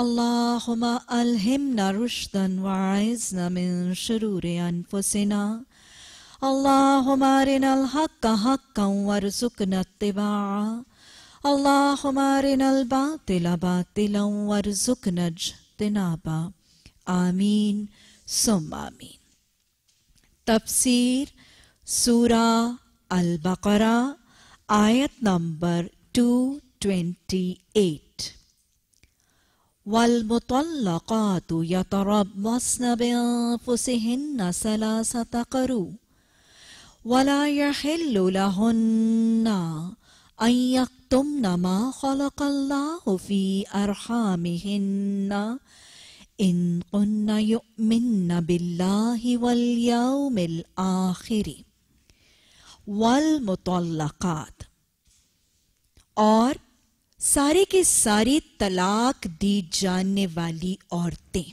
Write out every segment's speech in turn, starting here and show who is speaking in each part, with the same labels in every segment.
Speaker 1: اللهم ألهمنا رشدا وعزنا من شرور أنفسنا اللهم أرنا الحق حقا وارزقنا اتباعه اللهم أرنا الباطل باطلا وارزقنا اجتنابه آمين ثم آمين तफसीर सूरा अल बकरा आयत नंबर 228 والمطلقات يتربصن بأنفسهن ثلاثة قروء ولا يحل لهن أن يكتمن ما خلق الله في أرحامهن إن كن يؤمن بالله واليوم الآخر والمطلقات or सारे के सारे तलाक दी जाने वाली औरतें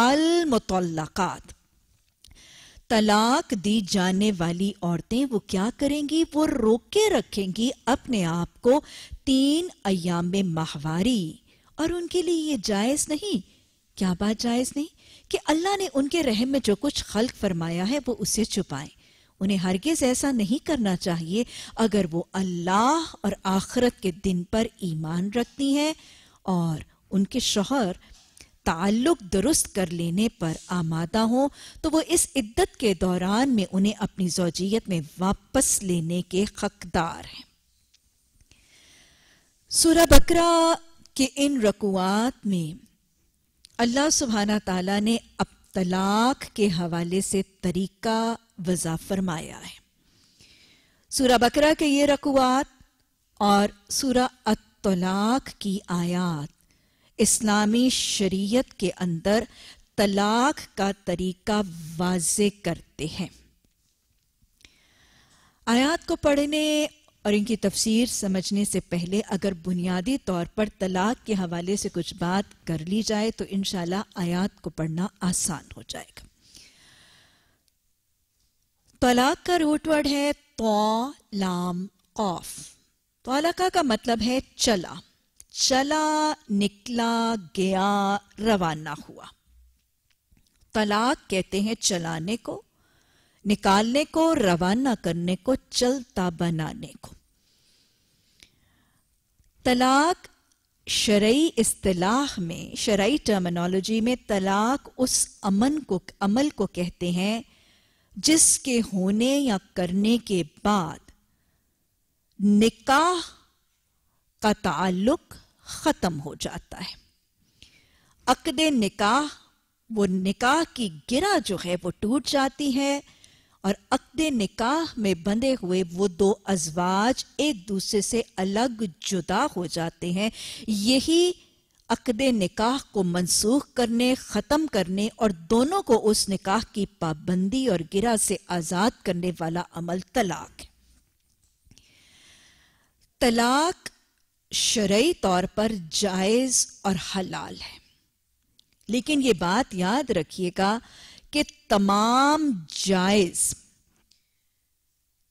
Speaker 1: अल मुतलकात तलाक दी जाने वाली औरतें वो क्या करेंगी वो रोके रखेंगी अपने आप को तीन अयाम में माहवारी और उनके लिए ये जायज़ नहीं क्या बात जायज़ नहीं कि अल्लाह ने उनके रहम में जो कुछ खल्क फरमाया है वो उसे छुपाएं उन्हें हरगिज ऐसा नहीं करना चाहिए अगर वो अल्लाह और आखरत के दिन पर ईमान रखती हैं और उनके शोहर ताल्लुक दुरुस्त कर लेने पर आमादा हो तो वो इस इद्दत के दौरान में उन्हें अपनी जोजियत में वापस लेने के हकदार हैं सूरा बकरा के इन रकुआत में अल्लाह सुबहाना ताला ने अब तलाक के हवाले से तरीका वज़ा फरमाया है सूरा बकरा के ये रकुआत और सूरा अतलाक की आयात इस्लामी शरीयत के अंदर तलाक का तरीका वाज करते हैं आयात को पढ़ने और इनकी तफसीर समझने से पहले अगर बुनियादी तौर पर तलाक के हवाले से कुछ बात कर ली जाए तो इन आयात को पढ़ना आसान हो जाएगा तलाक का रूटवर्ड है तो लाम ऑफ तलाका का मतलब है चला चला निकला गया रवाना हुआ तलाक कहते हैं चलाने को निकालने को रवाना करने को चलता बनाने को तलाक शरई इस्तलाह में शरई टर्मिनोलॉजी में तलाक उस अमन को अमल को कहते हैं जिसके होने या करने के बाद निकाह का ताल्लुक ख़त्म हो जाता है अकद निकाह वो निकाह की गिरा जो है वो टूट जाती है और अकद निकाह में बंधे हुए वो दो अजवाज एक दूसरे से अलग जुदा हो जाते हैं यही अकद निकाह को मनसूख करने ख़त्म करने और दोनों को उस निकाह की पाबंदी और गिरा से आज़ाद करने वाला अमल तलाक है तलाक शरा तौर पर जायज़ और हलाल है लेकिन ये बात याद रखिएगा कि तमाम जायज़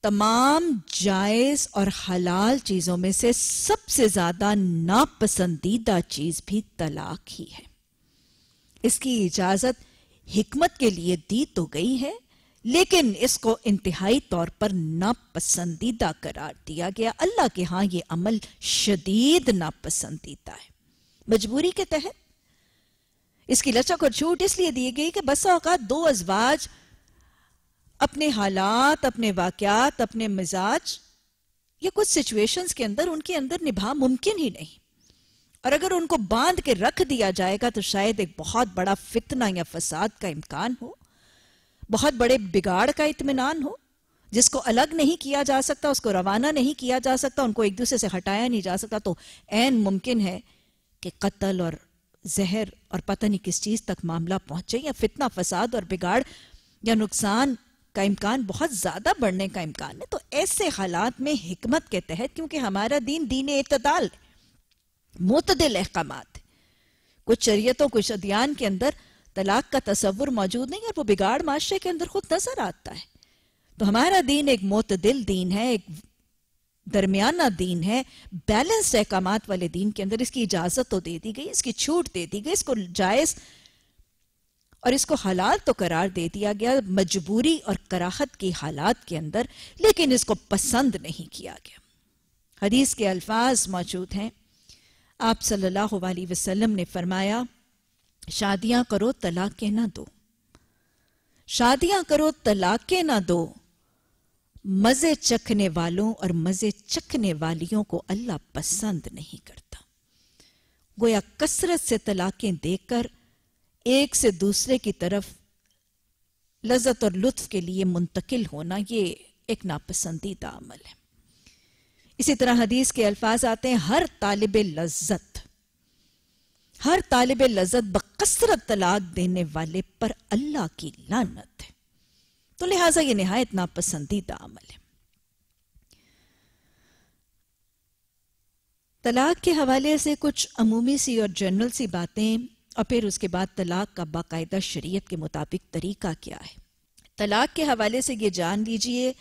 Speaker 1: तमाम जायज और हलाल चीजों में से सबसे ज्यादा नापसंदीदा चीज भी तलाक ही है इसकी इजाजत हिकमत के लिए दी तो गई है लेकिन इसको इंतहाई तौर पर नापसंदीदा करार दिया गया अल्लाह के हां ये अमल शदीद नापसंदीदा है मजबूरी के तहत इसकी लचक और छूट इसलिए दी गई कि बस औकात दो अजवाज अपने हालात अपने वाकयात अपने मिजाज या कुछ सिचुएशंस के अंदर उनके अंदर निभा मुमकिन ही नहीं और अगर उनको बांध के रख दिया जाएगा तो शायद एक बहुत बड़ा फितना या फसाद का इम्कान हो बहुत बड़े बिगाड़ का इतमान हो जिसको अलग नहीं किया जा सकता उसको रवाना नहीं किया जा सकता उनको एक दूसरे से हटाया नहीं जा सकता तो एन मुमकिन है कि कत्ल और जहर और पता नहीं किस चीज़ तक मामला पहुंचे या फितना फसाद और बिगाड़ या नुकसान का इम्कान बहुत ज़्यादा बढ़ने का इम्कान है तो ऐसे हालात में हमत के तहत क्योंकि हमारा दीन दीन इतदाल मतदिल अहकाम कुछ शरीयतों कुछ अध्ययन के अंदर तलाक का तस्वुर मौजूद नहीं और वो बिगाड़ माशरे के अंदर खुद नजर आता है तो हमारा दीन एक मोतदिल दीन है एक दरमियाना दीन है बैलेंस अहकाम वाले दीन के अंदर इसकी इजाजत तो दे दी गई इसकी छूट दे दी गई इसको जायज़ और इसको हलाल तो करार दे दिया गया मजबूरी और कराहत की हालात के अंदर लेकिन इसको पसंद नहीं किया गया हदीस के अल्फाज मौजूद हैं आप सल्लल्लाहु अलैहि वसल्लम ने फरमाया शादियां करो के ना दो शादियां करो तलाक़ें ना दो मज़े चखने वालों और मज़े चखने वालियों को अल्लाह पसंद नहीं करता गोया कसरत से तलाक़ें देकर एक से दूसरे की तरफ लजत और लुत्फ के लिए मुंतकिल होना ये एक नापसंदीदा अमल है इसी तरह हदीस के अल्फाज आते हैं हर तालिब लजत हर तालिब लजत बसरत तलाक देने वाले पर अल्लाह की लानत है तो लिहाजा ये नहायत नापसंदीदा अमल है तलाक के हवाले से कुछ अमूमी सी और जनरल सी बातें और फिर उसके बाद तलाक का बाकायदा शरीयत के मुताबिक तरीका क्या है तलाक के हवाले से ये जान लीजिए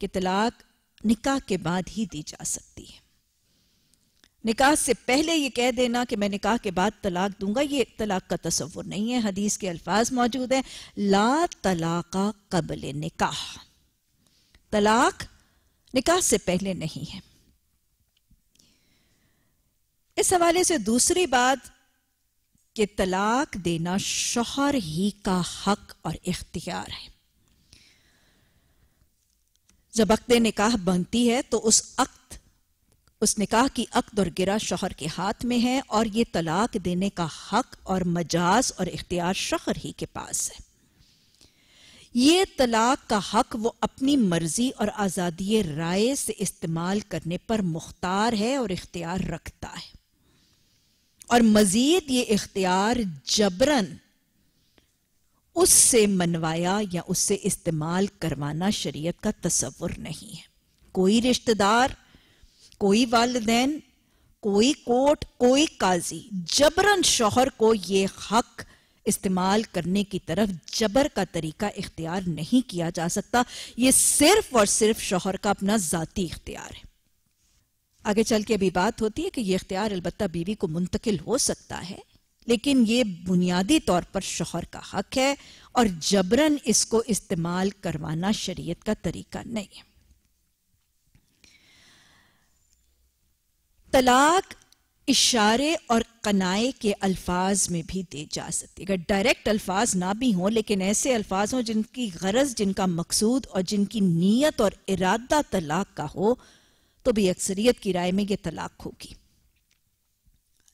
Speaker 1: कि तलाक निकाह के बाद ही दी जा सकती है निकाह से पहले ये कह देना कि मैं निकाह के बाद तलाक दूंगा ये तलाक का तस्वुर नहीं है हदीस के अल्फाज मौजूद हैं ला तलाका कबल निकाह तलाक निकाह से पहले नहीं है इस हवाले से दूसरी बात कि तलाक देना शोहर ही का हक और इख्तियार है जब अक्त निकाह बनती है तो उस अक्त उस निकाह की अक्त और गिरा शोहर के हाथ में है और ये तलाक देने का हक और मजाज और इख्तियार शोहर ही के पास है ये तलाक का हक वो अपनी मर्जी और आज़ादी राय से इस्तेमाल करने पर मुख्तार है और इख्तियार रखता है और मजीद ये इख्तियार जबरन उससे मनवाया या उससे इस्तेमाल करवाना शरीयत का तस्वुर नहीं है कोई रिश्तेदार कोई वालदेन कोई कोर्ट कोई काजी जबरन शोहर को ये हक इस्तेमाल करने की तरफ जबर का तरीका इख्तियार नहीं किया जा सकता ये सिर्फ और सिर्फ शोहर का अपना ज़ाती इख्तियार है आगे चल के अभी बात होती है कि ये इख्तियार अलबत्ता बीवी को मुंतकिल हो सकता है लेकिन ये बुनियादी तौर पर शोहर का हक है और जबरन इसको इस्तेमाल करवाना शरीयत का तरीका नहीं है तलाक इशारे और कनाए के अल्फाज में भी दे जा सकती है अगर डायरेक्ट अल्फाज ना भी हों लेकिन ऐसे अल्फाज हों जिनकी गरज जिनका मकसूद और जिनकी नीयत और इरादा तलाक का हो तो भी अक्सरियत की राय में यह तलाक होगी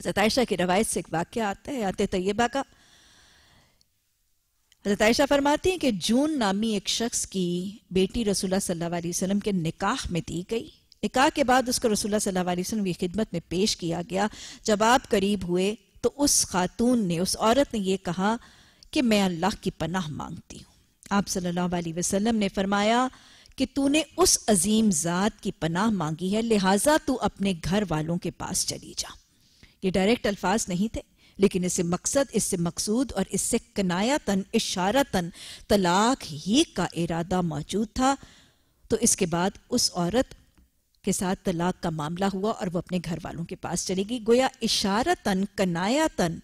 Speaker 1: जतायशा की रवायत से एक वाक्य आता है आते तयबा का जतायशा फरमाती है कि जून नामी एक शख्स की बेटी रसूलुल्लाह सल्लल्लाहु अलैहि वसल्लम के निकाह में दी गई निकाह के बाद उसको रसूलुल्लाह सल्लल्लाहु अलैहि वसल्लम की खिदमत में पेश किया गया जब आप करीब हुए तो उस खातून ने उस औरत ने यह कहा कि मैं अल्लाह की पनाह मांगती हूँ आप सल्लल्लाहु अलैहि वसल्लम ने फरमाया कि तूने उस अजीम ज़ात की पनाह मांगी है लिहाजा तू अपने घर वालों के पास चली जा ये डायरेक्ट अल्फाज नहीं थे लेकिन इससे मकसद इससे मकसूद और इससे कनायातन तन तलाक ही का इरादा मौजूद था तो इसके बाद उस औरत के साथ तलाक का मामला हुआ और वो अपने घर वालों के पास चली गई गोया कनाया कनायातन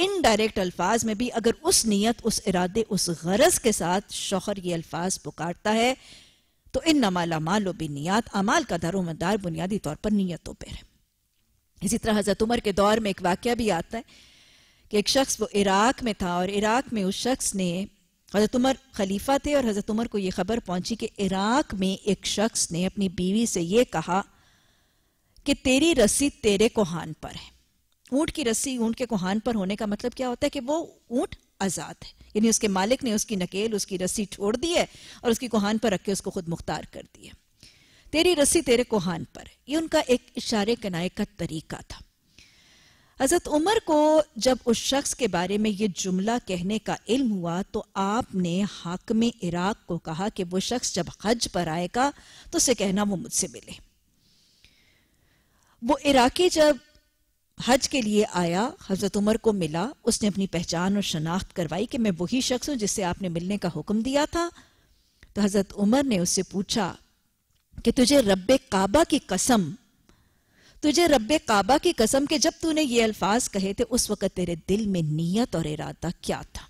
Speaker 1: इनडायरेक्ट अल्फाज में भी अगर उस नीयत उस इरादे उस गरज के साथ शोहर ये अल्फाज पुकारता है तो इन नमाल अमाल बिन नियात अमाल का दारोमदार बुनियादी तौर पर नीयतों पर है इसी तरह हजरत उमर के दौर में एक वाक्य भी आता है कि एक शख्स वो इराक में था और इराक में उस शख्स ने हजरत उमर खलीफा थे और हजरत उमर को यह खबर पहुंची कि इराक में एक शख्स ने अपनी बीवी से यह कहा कि तेरी रस्सी तेरे कोहान पर है ऊंट की रस्सी ऊंट के कुहान पर होने का मतलब क्या होता है कि वो ऊंट आजाद है यानी उसके मालिक ने उसकी नकेल उसकी रस्सी छोड़ दी है और उसकी कुहान पर रख के उसको खुद मुख्तार कर दिया तेरी रस्सी तेरे कुहान पर ये उनका एक इशारे कनाए का तरीका था हजरत उमर को जब उस शख्स के बारे में ये जुमला कहने का इल्म हुआ तो आपने हाकम इराक को कहा कि वो शख्स जब हज पर आएगा तो उसे कहना वो मुझसे मिले वो इराकी जब हज के लिए आया हज़रत उमर को मिला उसने अपनी पहचान और शनाख्त करवाई कि मैं वही शख्स हूं जिससे आपने मिलने का हुक्म दिया था तो हज़रत उमर ने उससे पूछा कि तुझे रब काबा की कसम तुझे रब काबा की कसम के जब तूने ये अल्फाज कहे थे उस वक़्त तेरे दिल में नीयत और इरादा क्या था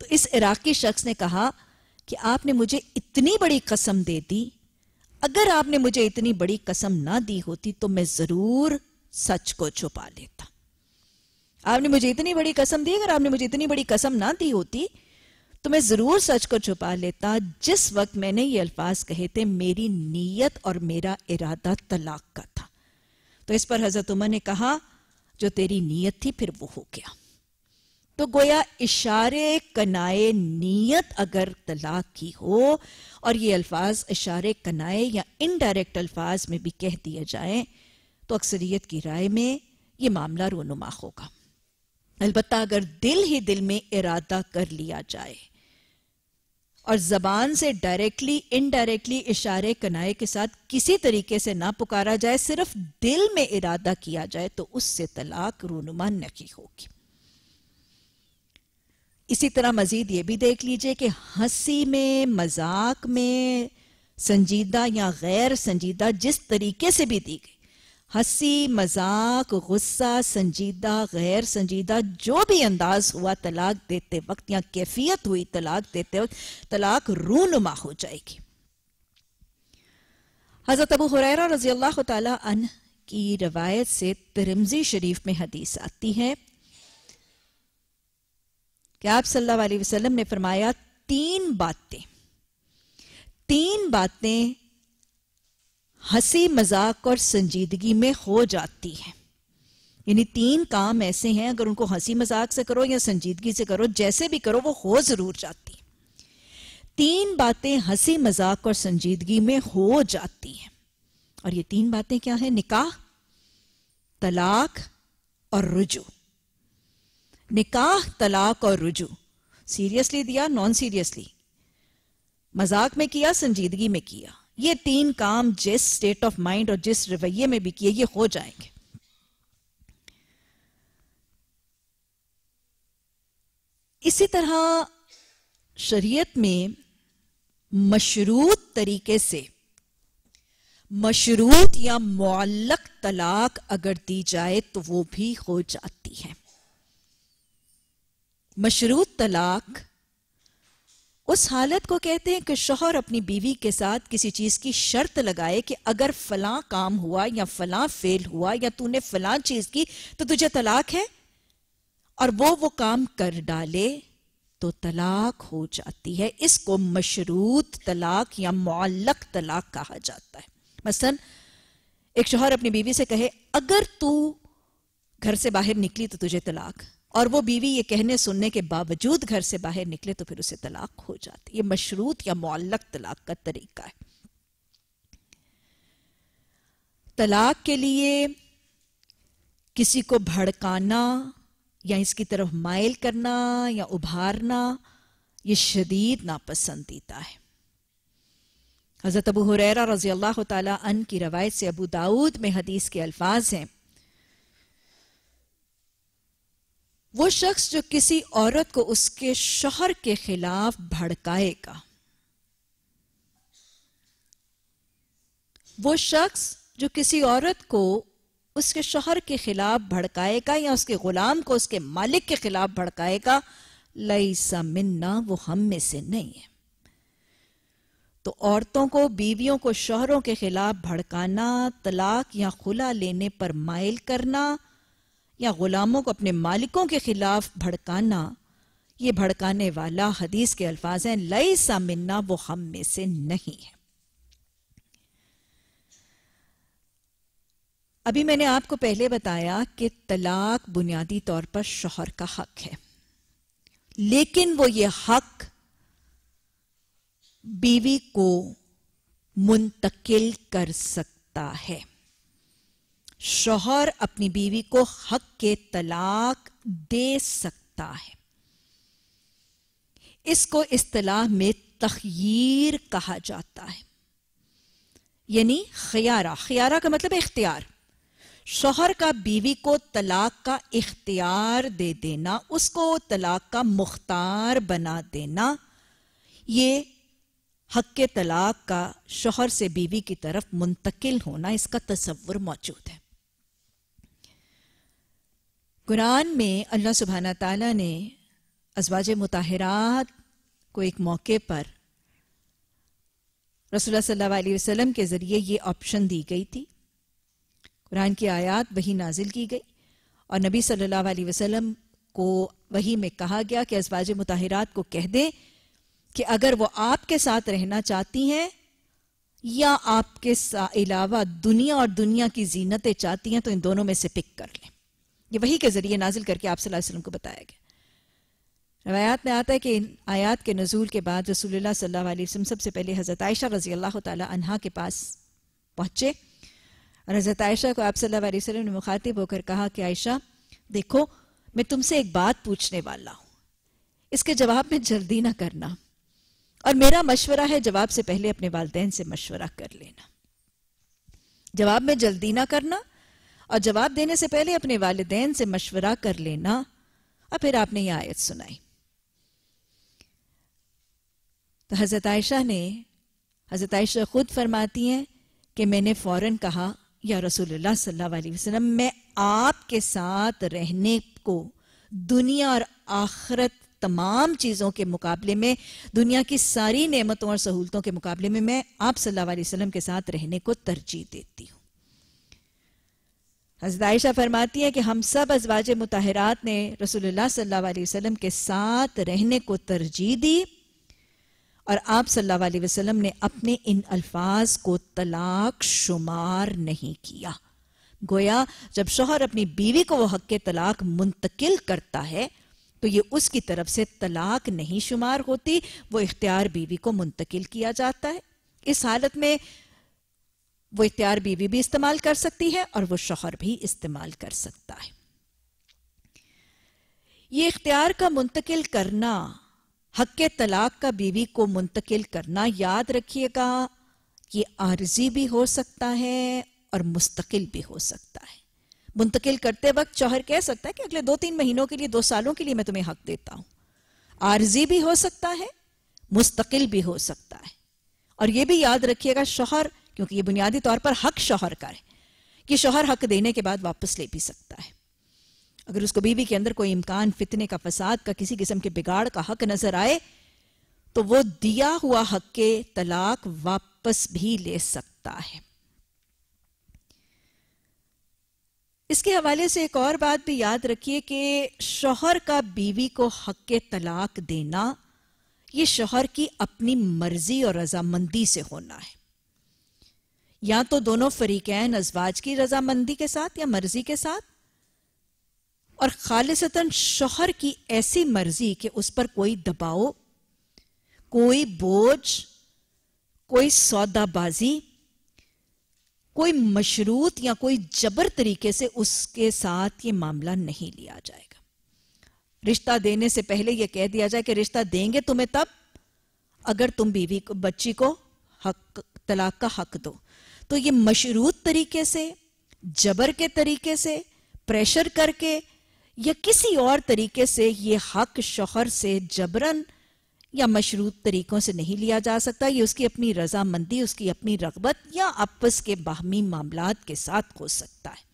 Speaker 1: तो इस इराकी शख्स ने कहा कि आपने मुझे इतनी बड़ी कसम दे दी अगर आपने मुझे इतनी बड़ी कसम ना दी होती तो मैं ज़रूर सच को छुपा लेता आपने मुझे इतनी बड़ी कसम दी अगर आपने मुझे इतनी बड़ी कसम ना दी होती तो मैं जरूर सच को छुपा लेता जिस वक्त मैंने ये अल्फाज कहे थे मेरी नीयत और मेरा इरादा तलाक का था तो इस पर हजरत उमर ने कहा जो तेरी नीयत थी फिर वो हो गया तो गोया इशारे कनाए नीयत अगर तलाक की हो और ये अल्फाज इशारे कनाए या इनडायरेक्ट अल्फाज में भी कह दिए जाए तो अक्सरियत की राय में यह मामला रोनुमा होगा अलबत् अगर दिल ही दिल में इरादा कर लिया जाए और जबान से डायरेक्टली इनडायरेक्टली इशारे कनाए के साथ किसी तरीके से ना पुकारा जाए सिर्फ दिल में इरादा किया जाए तो उससे तलाक रोनुमा नहीं होगी इसी तरह मजीद ये भी देख लीजिए कि हंसी में मजाक में संजीदा या गैर संजीदा जिस तरीके से भी दी गई हंसी मजाक गुस्सा संजीदा गैर संजीदा जो भी अंदाज हुआ तलाक देते वक्त या कैफियत हुई तलाक देते वक्त तलाक रूनुमा हो जाएगी हजरत अबू हुरैरा रजी अल्लाह तन की रवायत से तिरमजी शरीफ में हदीस आती है कि आप सल्लल्लाहु अलैहि वसल्लम ने फरमाया तीन बातें तीन बातें हंसी मजाक और संजीदगी में हो जाती है यानी तीन काम ऐसे हैं अगर उनको हंसी मजाक से करो या संजीदगी से करो जैसे भी करो वो हो जरूर जाती तीन बातें हंसी मजाक और संजीदगी में हो जाती हैं और ये तीन बातें क्या है निकाह तलाक और रुजू निकाह तलाक और रुजू सीरियसली दिया नॉन सीरियसली मजाक में किया संजीदगी में किया ये तीन काम जिस स्टेट ऑफ माइंड और जिस रवैये में भी किए ये हो जाएंगे इसी तरह शरीयत में मशरूत तरीके से मशरूत या मौलक तलाक अगर दी जाए तो वो भी हो जाती है मशरूत तलाक उस हालत को कहते हैं कि शोहर अपनी बीवी के साथ किसी चीज़ की शर्त लगाए कि अगर फलां काम हुआ या फलां फेल हुआ या तूने फलां चीज़ की तो तुझे तलाक है और वो वो काम कर डाले तो तलाक हो जाती है इसको मशरूत तलाक या मौलक तलाक कहा जाता है मसलन एक शोहर अपनी बीवी से कहे अगर तू घर से बाहर निकली तो तुझे तलाक और वो बीवी ये कहने सुनने के बावजूद घर से बाहर निकले तो फिर उसे तलाक हो जाती ये मशरूत या मौलक तलाक का तरीका है तलाक के लिए किसी को भड़काना या इसकी तरफ माइल करना या उभारना ये शदीद नापसंदीदा है हज़रत अबू हुरैरा रज़ी अल्लाह तन की रवायत से अबू दाऊद में हदीस के अल्फाज हैं वो शख्स जो किसी औरत को उसके शोहर के खिलाफ भड़काएगा वो शख्स जो किसी औरत को उसके शोहर के खिलाफ भड़काएगा या उसके गुलाम को उसके मालिक के खिलाफ भड़काएगा लईसा मिन्ना वो हम में से नहीं है तो औरतों को बीवियों को शोहरों के खिलाफ भड़काना तलाक या खुला लेने पर माइल करना या गुलामों को अपने मालिकों के खिलाफ भड़काना ये भड़काने वाला हदीस के अल्फाज हैं लई सा मिन्ना वो हम में से नहीं है अभी मैंने आपको पहले बताया कि तलाक बुनियादी तौर पर शोहर का हक है लेकिन वो ये हक बीवी को मुंतकिल कर सकता है शोहर अपनी बीवी को हक के तलाक दे सकता है इसको इस्तलाह में तखीर कहा जाता है यानी खियारा खियारा का मतलब इख्तियार शोहर का बीवी को तलाक का इख्तियार दे देना उसको तलाक का मुख्तार बना देना ये हक के तलाक का शोहर से बीवी की तरफ मुंतकिल होना इसका तस्वुर मौजूद है कुरान में अल्लाह सुबहाना ताला ने अजवाज मुताहरात को एक मौके पर रसोल सल्लल्लाहु अलैहि वसल्लम के ज़रिए ये ऑप्शन दी गई थी कुरान की आयत वही नाजिल की गई और नबी सल्लल्लाहु अलैहि वसल्लम को वही में कहा गया कि अजवाज मुताहरात को कह दें कि अगर वो आपके साथ रहना चाहती हैं या आपके अलावा दुनिया और दुनिया की जीनतें चाहती हैं तो इन दोनों में से पिक कर लें ये वही के जरिए नाजिल करके आप सल्लल्लाहु अलैहि वसल्लम को बताया गया रवायात में आता है कि इन आयात के नजूल के बाद रसूलुल्लाह सल्लल्लाहु अलैहि वसल्लम सबसे पहले हज़रत आयशा रजी अल्लाह तहा के पास पहुंचे और हज़रत आयशा को आप सल्लल्लाहु अलैहि वसल्लम ने मुखातिब होकर कहा कि आयशा देखो मैं तुमसे एक बात पूछने वाला हूँ इसके जवाब में जल्दी ना करना और मेरा मशवरा है जवाब से पहले अपने वालदेन से मशवरा कर लेना जवाब में जल्दी ना करना और जवाब देने से पहले अपने वालदेन से मशवरा कर लेना और फिर आपने यह आयत सुनाई तो हज़रत आयशा ने हज़रत आयशा खुद फरमाती हैं कि मैंने फौरन कहा या रसूलुल्लाह सल्लल्लाहु अलैहि वसल्लम मैं आपके साथ रहने को दुनिया और आखरत तमाम चीज़ों के मुकाबले में दुनिया की सारी नेमतों और सहूलतों के मुकाबले में मैं आप सल्लल्लाहु अलैहि वसल्लम के साथ रहने को तरजीह देती हूँ हजदायशा फरमाती है कि हम सब अजवाज मुताहरात ने रसोल्ला सल्लल्लाहु अलैहि वसल्लम के साथ रहने को तरजीह दी और आप सल्लल्लाहु अलैहि वसल्लम ने अपने इन अल्फाज को तलाक शुमार नहीं किया गोया जब शोहर अपनी बीवी को वह हक के तलाक मुंतकिल करता है तो ये उसकी तरफ से तलाक नहीं शुमार होती वो इख्तियार बीवी को मुंतकिल किया जाता है इस हालत में वो इख्तियार बीवी भी इस्तेमाल कर सकती है और वो शोहर भी इस्तेमाल कर सकता है ये इख्तियार का मुंतकिल करना हक तलाक का बीवी को मुंतकिल करना याद रखिएगा ये आर्जी भी हो सकता है और मुस्तकिल भी हो सकता है मुंतकिल करते वक्त शौहर कह सकता है कि अगले दो तीन महीनों के लिए दो सालों के लिए मैं तुम्हें हक देता हूं आर्जी भी हो सकता है मुस्तकिल भी हो सकता है और यह भी याद रखिएगा शौहर क्योंकि ये बुनियादी तौर पर हक शोहर का है कि शोहर हक देने के बाद वापस ले भी सकता है अगर उसको बीवी के अंदर कोई इम्कान फितने का फसाद का किसी किस्म के बिगाड़ का हक नजर आए तो वो दिया हुआ हक के तलाक वापस भी ले सकता है इसके हवाले से एक और बात भी याद रखिए कि शोहर का बीवी को हक के तलाक देना ये शोहर की अपनी मर्जी और रजामंदी से होना है या तो दोनों फरीकैन अजवाज की रजामंदी के साथ या मर्जी के साथ और खालिसतन शोहर की ऐसी मर्जी कि उस पर कोई दबाव कोई बोझ कोई सौदाबाजी कोई मशरूत या कोई जबर तरीके से उसके साथ ये मामला नहीं लिया जाएगा रिश्ता देने से पहले यह कह दिया जाए कि रिश्ता देंगे तुम्हें तब अगर तुम बीवी को बच्ची को हक तलाक का हक दो तो ये मशरूत तरीके से जबर के तरीके से प्रेशर करके या किसी और तरीके से ये हक शोहर से जबरन या मशरूत तरीकों से नहीं लिया जा सकता ये उसकी अपनी रजामंदी उसकी अपनी रगबत या आपस के बाहमी मामला के साथ हो सकता है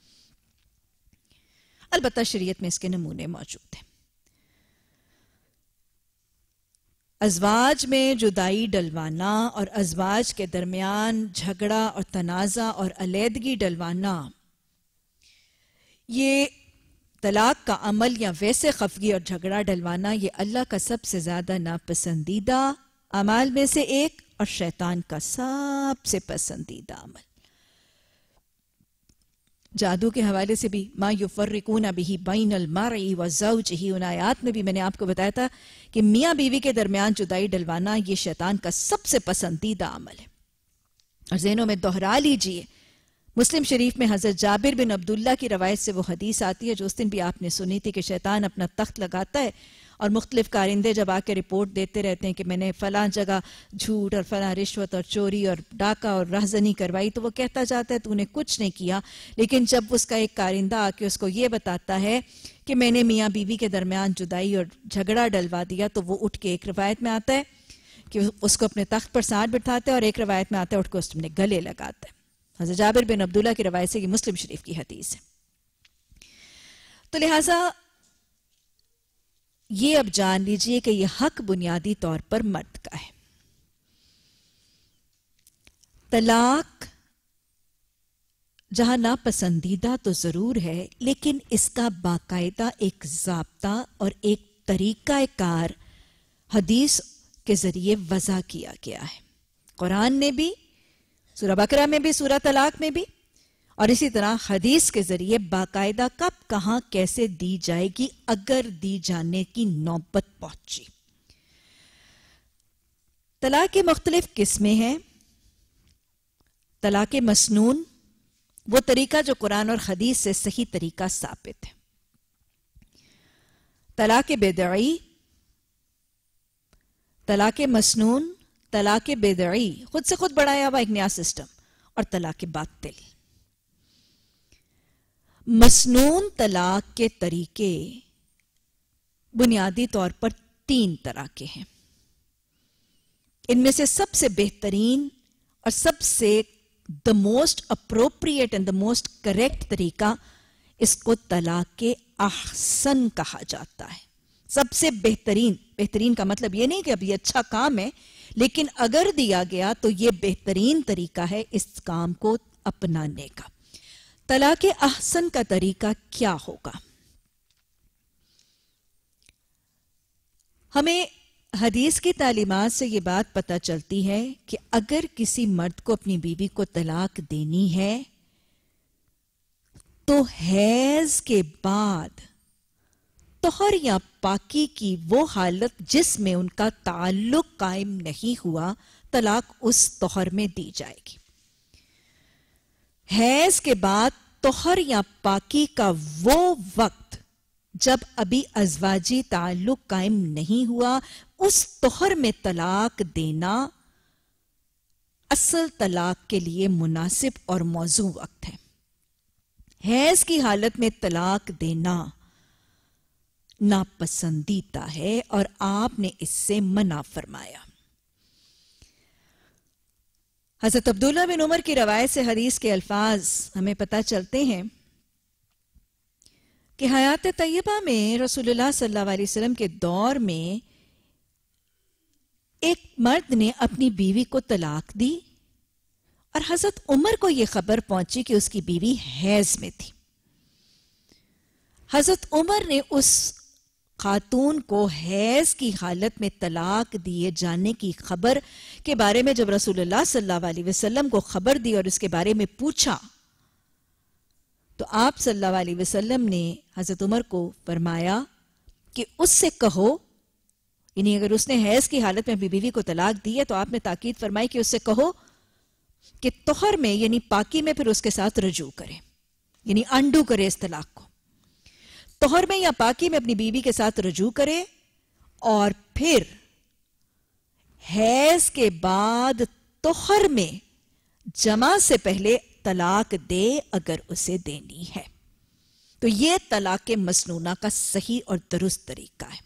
Speaker 1: अलबत् शरीयत में इसके नमूने मौजूद हैं अजवाज में जुदाई डलवाना और अजवाज के दरमियान झगड़ा और तनाज़ा और अलीदगी डलवाना ये तलाक का अमल या वैसे खफगी और झगड़ा डलवाना ये अल्लाह का सबसे ज़्यादा नापसंदीदा अमाल में से एक और शैतान का सबसे पसंदीदा अमल जादू के हवाले से भी मा युफर्रिकूना बिही बैन ही व जवजही उन आयात में भी मैंने आपको बताया था कि मियाँ बीवी के दरमियान जुदाई डलवाना ये शैतान का सबसे पसंदीदा अमल है और जहनों में दोहरा लीजिए मुस्लिम शरीफ में हजरत जाबिर बिन अब्दुल्ला की रवायत से वो हदीस आती है जो उस दिन भी आपने सुनी थी कि शैतान अपना तख्त लगाता है और मुख्तलिफ कारिंदे जब आके रिपोर्ट देते रहते हैं कि मैंने फला जगह झूठ और फला रिश्वत और चोरी और डाका और राहजनी करवाई तो वो कहता जाता है तूने कुछ नहीं किया लेकिन जब उसका एक कारिंदा आके उसको ये बताता है कि मैंने मियाँ बीवी के दरमियान जुदाई और झगड़ा डलवा दिया तो वो उठ के एक रवायत में आता है कि उसको अपने तख्त पर साथ बिठाते हैं और एक रवायत में आता है उठ के उसने गले लगाते हैं जाबिर बिन अब्दुल्ला की रवायत से ये मुस्लिम शरीफ की हदीस है तो लिहाजा ये अब जान लीजिए कि यह हक बुनियादी तौर पर मर्द का है तलाक जहां नापसंदीदा तो ज़रूर है लेकिन इसका बाकायदा एक जबता और एक तरीक़ा कार हदीस के ज़रिए वजह किया गया है कुरान ने भी सूरा बकरा में भी सूरा तलाक में भी और इसी तरह हदीस के जरिए बाकायदा कब कहां कैसे दी जाएगी अगर दी जाने की नौबत पहुंची तलाक के मुख्तलिफ किस्में हैं तलाक मसनून वो तरीका जो कुरान और हदीस से सही तरीका साबित है तलाक बेदई तलाक मसनून तलाक बेदई खुद से खुद बढ़ाया हुआ एक नया सिस्टम और तलाक बातिल मसनून तलाक के तरीके बुनियादी तौर पर तीन तरह के हैं इनमें से सबसे बेहतरीन और सबसे the most appropriate and the most correct तरीका इसको तलाक के आहसन कहा जाता है सबसे बेहतरीन बेहतरीन का मतलब ये नहीं कि अभी अच्छा काम है लेकिन अगर दिया गया तो यह बेहतरीन तरीका है इस काम को अपनाने का तलाक अहसन का तरीका क्या होगा हमें हदीस की तालीमत से यह बात पता चलती है कि अगर किसी मर्द को अपनी बीवी को तलाक देनी है तो हैज के बाद तोहर या पाकी की वो हालत जिसमें उनका ताल्लुक कायम नहीं हुआ तलाक उस तोहर में दी जाएगी हैज के बाद तोहर या पाकी का वो वक्त जब अभी अजवाजी ताल्लुक कायम नहीं हुआ उस तोहर में तलाक देना असल तलाक के लिए मुनासिब और मौजू वक्त है हैज की हालत में तलाक देना नापसंदीदा है और आपने इससे मना फरमाया हज़रत अब्दुल्ला बिन उमर की रवायत से हदीस के अल्फाज हमें पता चलते हैं कि हयात तय्यबा में रसूलुल्लाह सल्लल्लाहु अलैहि वसल्लम के दौर में एक मर्द ने अपनी बीवी को तलाक दी और हज़रत उमर को यह खबर पहुंची कि उसकी बीवी हैज में थी हज़रत उमर ने उस खातून को हैज़ की हालत में तलाक दिए जाने की खबर के बारे में जब रसूलुल्लाह सल्लल्लाहु अलैहि वसल्लम को खबर दी और इसके बारे में पूछा तो आप सल्लल्लाहु अलैहि वसल्लम ने हज़रत उमर को फरमाया कि उससे कहो यानी अगर उसने हैज़ की हालत में अपनी बीवी को तलाक दी है तो आपने ताकीद फरमाई कि उससे कहो कि तोहर में यानी पाकी में फिर उसके साथ रजू करें यानी अंडू करे इस तलाक तोहर में या पाकी में अपनी बीवी के साथ रजू करे और फिर हैज के बाद तोहर में जमा से पहले तलाक दे अगर उसे देनी है तो यह तलाक मसनूना का सही और दुरुस्त तरीका है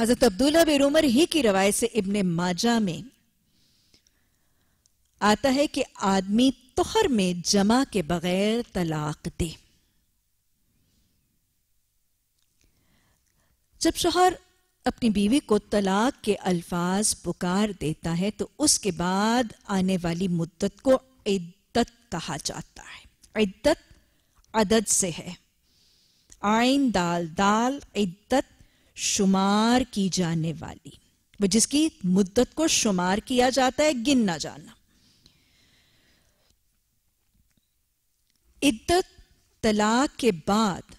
Speaker 1: हजरत अब्दुल्ला बिन उमर ही की रवायत से इब्ने माजा में आता है कि आदमी तोहर में जमा के बगैर तलाक दे जब शोहर अपनी बीवी को तलाक के अल्फाज पुकार देता है तो उसके बाद आने वाली मुद्दत को इद्दत कहा जाता है इद्दत अदद से है आइन दाल दाल इद्दत शुमार की जाने वाली वो जिसकी मुद्दत को शुमार किया जाता है गिनना जाना इद्दत तलाक के बाद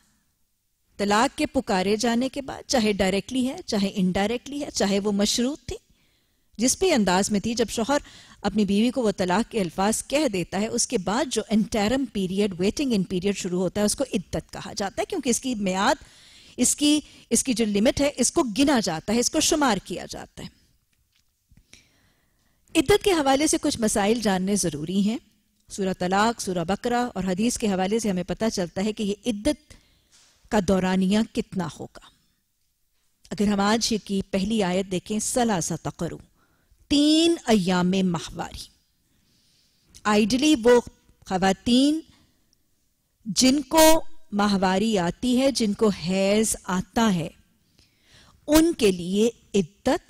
Speaker 1: तलाक के पुकारे जाने के बाद चाहे डायरेक्टली है चाहे इनडायरेक्टली है चाहे वो मशरूत थी जिस भी अंदाज में थी जब शोहर अपनी बीवी को वो तलाक के अल्फाज कह देता है उसके बाद जो interim period waiting in period शुरू होता है उसको इद्दत कहा जाता है क्योंकि इसकी मैयाद इसकी इसकी जो लिमिट है इसको गिना जाता है इसको शुमार किया जाता है इद्दत के हवाले से कुछ मसाइल जानने ज़रूरी हैं सूरह तलाक सूरह बकरा और हदीस के हवाले से हमें पता चलता है कि ये इद्दत का दौरानिया कितना होगा अगर हम आज की पहली आयत देखें सलासा तकरू तीन अयाम माहवारी आइडली वो खातन जिनको माहवारी आती है जिनको हैज आता है उनके लिए इद्दत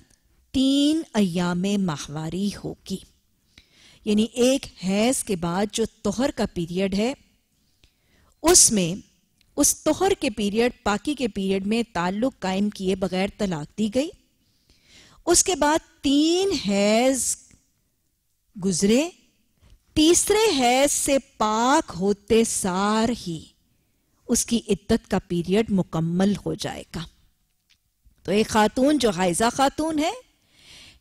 Speaker 1: तीन अयाम माहवारी होगी यानी एक हैज के बाद जो तोहर का पीरियड है उसमें उस तोहर के पीरियड पाकी के पीरियड में ताल्लुक कायम किए बगैर तलाक दी गई उसके बाद तीन हैज गुजरे तीसरे हैज से पाक होते सार ही उसकी इद्दत का पीरियड मुकम्मल हो जाएगा तो एक खातून जो हाइजा खातून है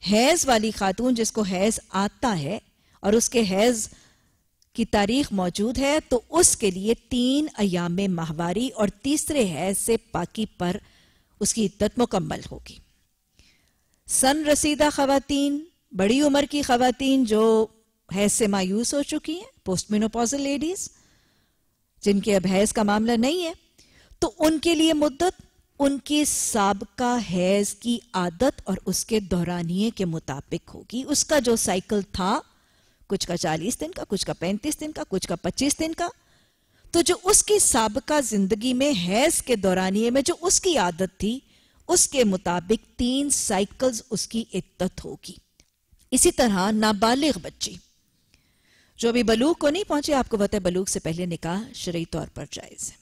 Speaker 1: हैज वाली खातून जिसको हैज आता है और उसके हैज की तारीख मौजूद है तो उसके लिए तीन अयाम माहवारी और तीसरे हैज से पाकि पर उसकी इद्दत मुकम्मल होगी सन रसीदा खातन बड़ी उम्र की खातन जो हैज से मायूस हो चुकी हैं पोस्टमिनोपोजल लेडीज जिनके अब हैज का मामला नहीं है तो उनके लिए मुद्दत उनकी सबका हैज की आदत और उसके दौरानिए के मुताबिक होगी उसका जो साइकिल था कुछ का चालीस दिन का कुछ का पैंतीस दिन का कुछ का पच्चीस दिन का तो जो उसकी सबका जिंदगी में हैज के दौरानिए में जो उसकी आदत थी उसके मुताबिक तीन साइकिल्स उसकी इद्दत होगी इसी तरह नाबालिग बच्ची जो अभी बलूक को नहीं पहुंचे आपको बताए बलूक से पहले निकाह शरी तौर पर जायज़ है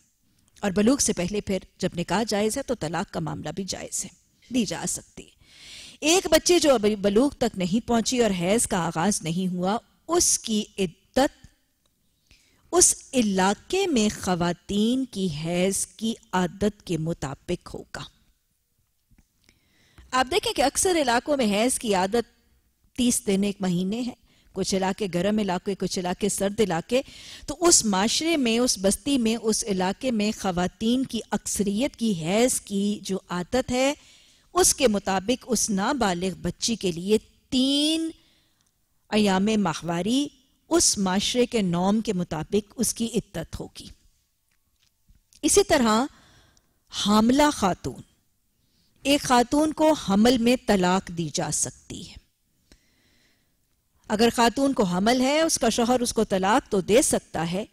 Speaker 1: और बलूक से पहले फिर जब निकाह जायज़ है तो तलाक का मामला भी जायज़ है दी जा सकती है एक बच्ची जो अभी बलूक तक नहीं पहुंची और हैज़ का आगाज नहीं हुआ उसकी इद्दत उस इलाके में खातन की हैज की आदत के मुताबिक होगा आप देखें कि अक्सर इलाकों में हैज की आदत तीस दिन एक महीने है कुछ इलाके गर्म इलाके कुछ इलाके सर्द इलाके तो उस माशरे में उस बस्ती में उस इलाके में खातन की अक्सरियत की हैज की जो आदत है उसके मुताबिक उस नाबालिग बच्ची के लिए तीन अयाम माहवारी उस माशरे के नॉम के मुताबिक उसकी इद्दत होगी इसी तरह हामला खातून एक खातून को हमल में तलाक दी जा सकती है अगर खातून को हमल है उसका शोहर उसको तलाक तो दे सकता है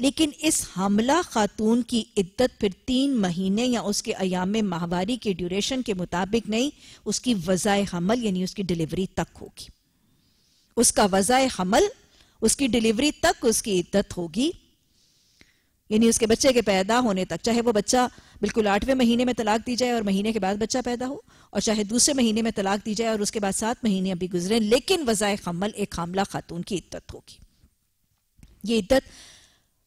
Speaker 1: लेकिन इस हमला खातून की इद्दत फिर तीन महीने या उसके अयाम माहवारी के ड्यूरेशन के मुताबिक नहीं उसकी वज़ाय हमल यानी उसकी डिलीवरी तक होगी उसका वज़ाय हमल उसकी डिलीवरी तक उसकी इद्दत होगी यानी उसके बच्चे के पैदा होने तक चाहे वो बच्चा बिल्कुल आठवें महीने में तलाक दी जाए और महीने के बाद बच्चा पैदा हो और चाहे दूसरे महीने में तलाक दी जाए और उसके बाद सात महीने अभी गुजरे लेकिन वज़ाय हमल एक हमला खातून की इद्दत होगी ये इद्दत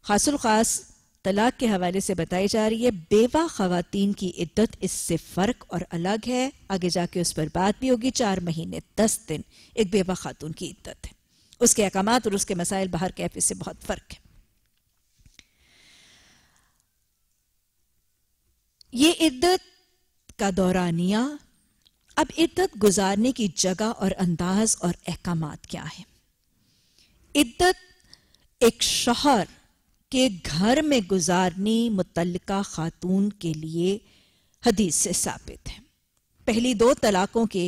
Speaker 1: खासुल खास तलाक के हवाले से बताई जा रही है बेवा खातन की इद्दत इससे फ़र्क और अलग है आगे जाके उस पर बात भी होगी चार महीने दस दिन एक बेवा खातून की इद्दत है उसके अहकाम और उसके मसाइल बाहर के एफ से बहुत फ़र्क है ये इद्दत का दौरानिया अब इद्दत गुजारने की जगह और अंदाज और अहकाम क्या है इद्दत एक शहर के घर में गुजारनी मुतलका खातून के लिए हदीस से साबित है पहली दो तलाक़ों के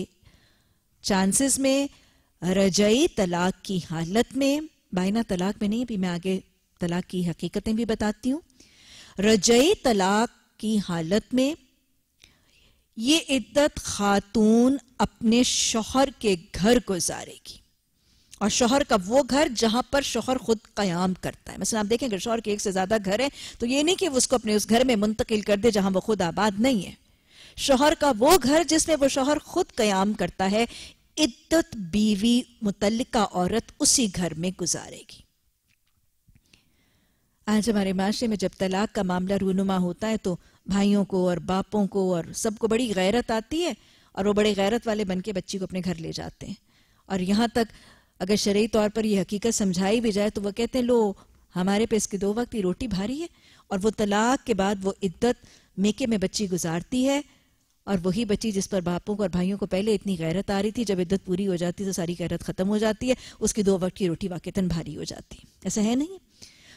Speaker 1: चांसेस में रजई तलाक की हालत में बाइना तलाक में नहीं भी मैं आगे तलाक की हकीकतें भी बताती हूँ रजई तलाक की हालत में ये इद्दत खातून अपने शोहर के घर गुजारेगी और शोहर का वो घर जहां पर शोहर खुद कयाम करता है मसलन आप देखें अगर शोहर के एक से ज्यादा घर है तो ये नहीं कि उसको अपने उस घर में मुंतकिल कर दे जहां वो खुद आबाद नहीं है शोहर का वो घर जिसमें वो शोहर खुद कयाम करता है इद्दत बीवी मुतलका औरत उसी घर में गुजारेगी आज हमारे माशरे में जब तलाक का मामला रूनुमा होता है तो भाइयों को और बापों को और सबको बड़ी गैरत आती है और वो बड़े गैरत वाले बनके बच्ची को अपने घर ले जाते हैं और यहाँ तक अगर शरीय तौर पर यह हकीकत समझाई भी जाए तो वह कहते हैं लो हमारे पे इसके दो वक्त की रोटी भारी है और वो तलाक के बाद वो इद्दत मेके में बच्ची गुजारती है और वही बच्ची जिस पर बापों को और भाइयों को पहले इतनी गैरत आ रही थी जब इद्दत पूरी हो जाती तो सारी गैरत खत्म हो जाती है उसकी दो वक्त की रोटी वाकता भारी हो जाती है ऐसा है नहीं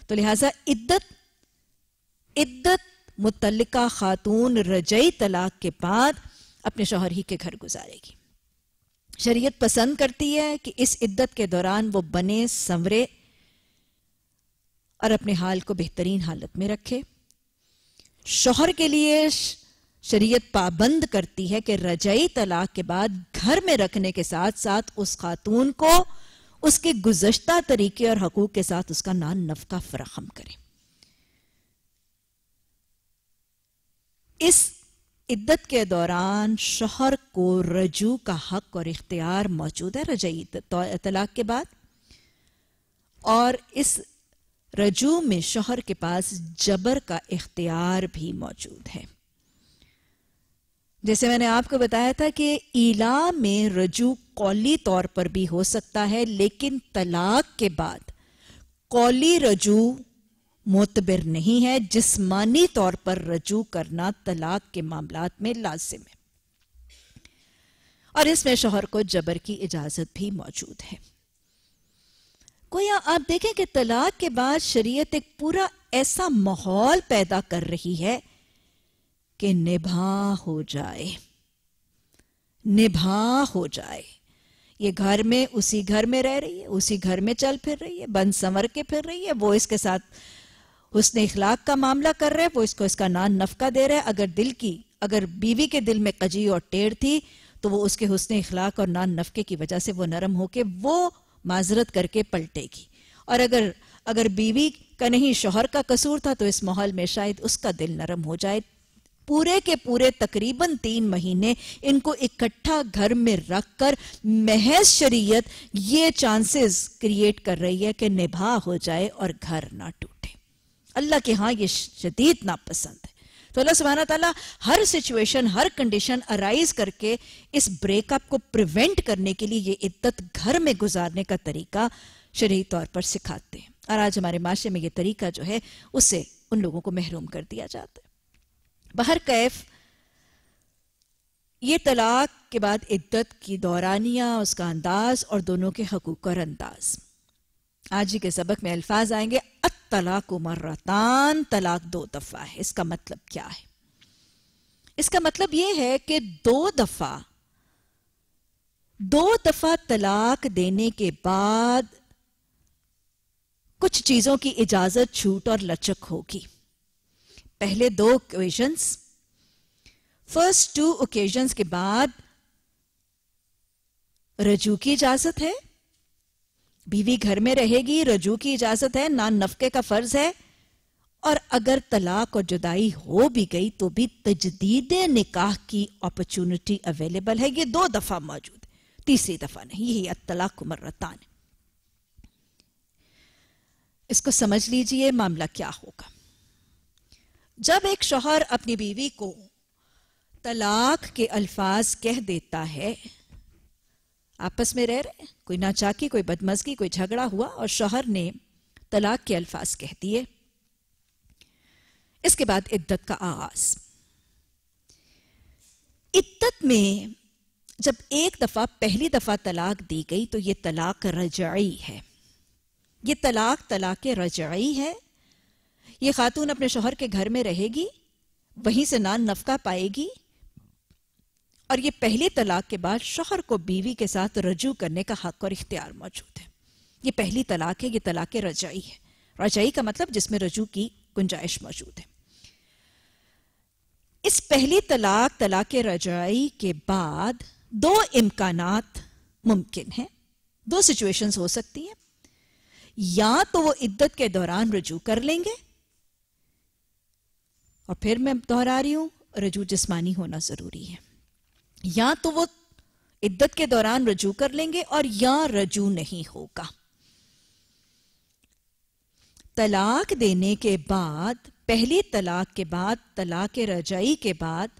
Speaker 1: तो लिहाजा इद्दत इद्दत मुतलका खातून रजई तलाक के बाद अपने शौहर ही के घर गुजारेगी शरीयत पसंद करती है कि इस इद्दत के दौरान वो बने संवरे और अपने हाल को बेहतरीन हालत में रखे शोहर के लिए शरीयत पाबंद करती है कि रजई तलाक के बाद घर में रखने के साथ साथ उस खातून को उसके गुजश्ता तरीके और हकूक के साथ उसका नान नफका फराहम करें इस इद्दत के दौरान शहर को रजू का हक और इख्तियार मौजूद है रजई तो-, तलाक के बाद और इस रजू में शहर के पास जबर का इख्तियार भी मौजूद है जैसे मैंने आपको बताया था कि ईला में रजू कौली तौर पर भी हो सकता है लेकिन तलाक के बाद कौली रजू मोतबिर नहीं है जिसमानी तौर पर रजू करना तलाक के मामला में लाजिम है और इसमें शोहर को जबर की इजाजत भी मौजूद है कोई आप देखें कि तलाक के बाद शरीयत एक पूरा ऐसा माहौल पैदा कर रही है कि निभा हो जाए निभा हो जाए ये घर में उसी घर में रह रही है उसी घर में चल फिर रही है बन संवर के फिर रही है वो इसके साथ उसने इखलाक का मामला कर रहे वो इसको इसका नान नफका दे रहे अगर दिल की अगर बीवी के दिल में कजी और टेढ़ थी तो वो उसके हुसन इखलाक और नान नफके की वजह से वो नरम होके वो माजरत करके पलटेगी और अगर अगर बीवी का नहीं शोहर का कसूर था तो इस माहौल में शायद उसका दिल नरम हो जाए पूरे के पूरे तकरीबन तीन महीने इनको इकट्ठा घर में रखकर महज शरीयत ये चांसेस क्रिएट कर रही है कि निभा हो जाए और घर ना टूटे अल्लाह के हाँ ये शदीद नापसंद है तो अल्लाह सुबहाना तला हर सिचुएशन हर कंडीशन अराइज करके इस ब्रेकअप को प्रिवेंट करने के लिए ये इद्दत घर में गुजारने का तरीका शरीय तौर पर सिखाते हैं और आज हमारे माशरे में ये तरीका जो है उसे उन लोगों को महरूम कर दिया जाता है बाहर कैफ ये तलाक के बाद इद्दत की दौरानिया उसका अंदाज और दोनों के हकूक और अंदाज आज ही के सबक में अल्फाज आएंगे अत तलाक मर्रतान तलाक दो दफ़ा है इसका मतलब क्या है इसका मतलब यह है कि दो दफ़ा दो दफ़ा तलाक देने के बाद कुछ चीज़ों की इजाज़त छूट और लचक होगी पहले दो ओकेजन्स फर्स्ट टू ओकेजन्स के बाद रजू की इजाज़त है बीवी घर में रहेगी रजू की इजाजत है ना नफके का फर्ज है और अगर तलाक और जुदाई हो भी गई तो भी तजदीद निकाह की अपॉर्चुनिटी अवेलेबल है ये दो दफा मौजूद है तीसरी दफा नहीं यही अतलाक उमर इसको समझ लीजिए मामला क्या होगा जब एक शोहर अपनी बीवी को तलाक के अल्फाज कह देता है आपस में रह रहे कोई नाचाकी कोई बदमजगी कोई झगड़ा हुआ और शोहर ने तलाक के अल्फाज कह दिए इसके बाद इद्दत का आगाज इद्दत में जब एक दफा पहली दफा तलाक दी गई तो ये तलाक रजाई है ये तलाक तलाक रजाई है ये खातून अपने शोहर के घर में रहेगी वहीं से नान नफका पाएगी और ये पहली तलाक के बाद शोहर को बीवी के साथ रजू करने का हक और इख्तियार मौजूद है ये पहली तलाक है ये तलाक रजाई है रजाई का मतलब जिसमें रजू की गुंजाइश मौजूद है इस पहली तलाक तलाक रजाई के बाद दो इम्कान मुमकिन हैं दो सिचुएशंस हो सकती हैं या तो वो इद्दत के दौरान रजू कर लेंगे और फिर मैं दोहरा रही हूं रजू जिस्मानी होना जरूरी है या तो वो इद्दत के दौरान रजू कर लेंगे और या रजू नहीं होगा तलाक देने के बाद पहली तलाक के बाद तलाक रजाई के बाद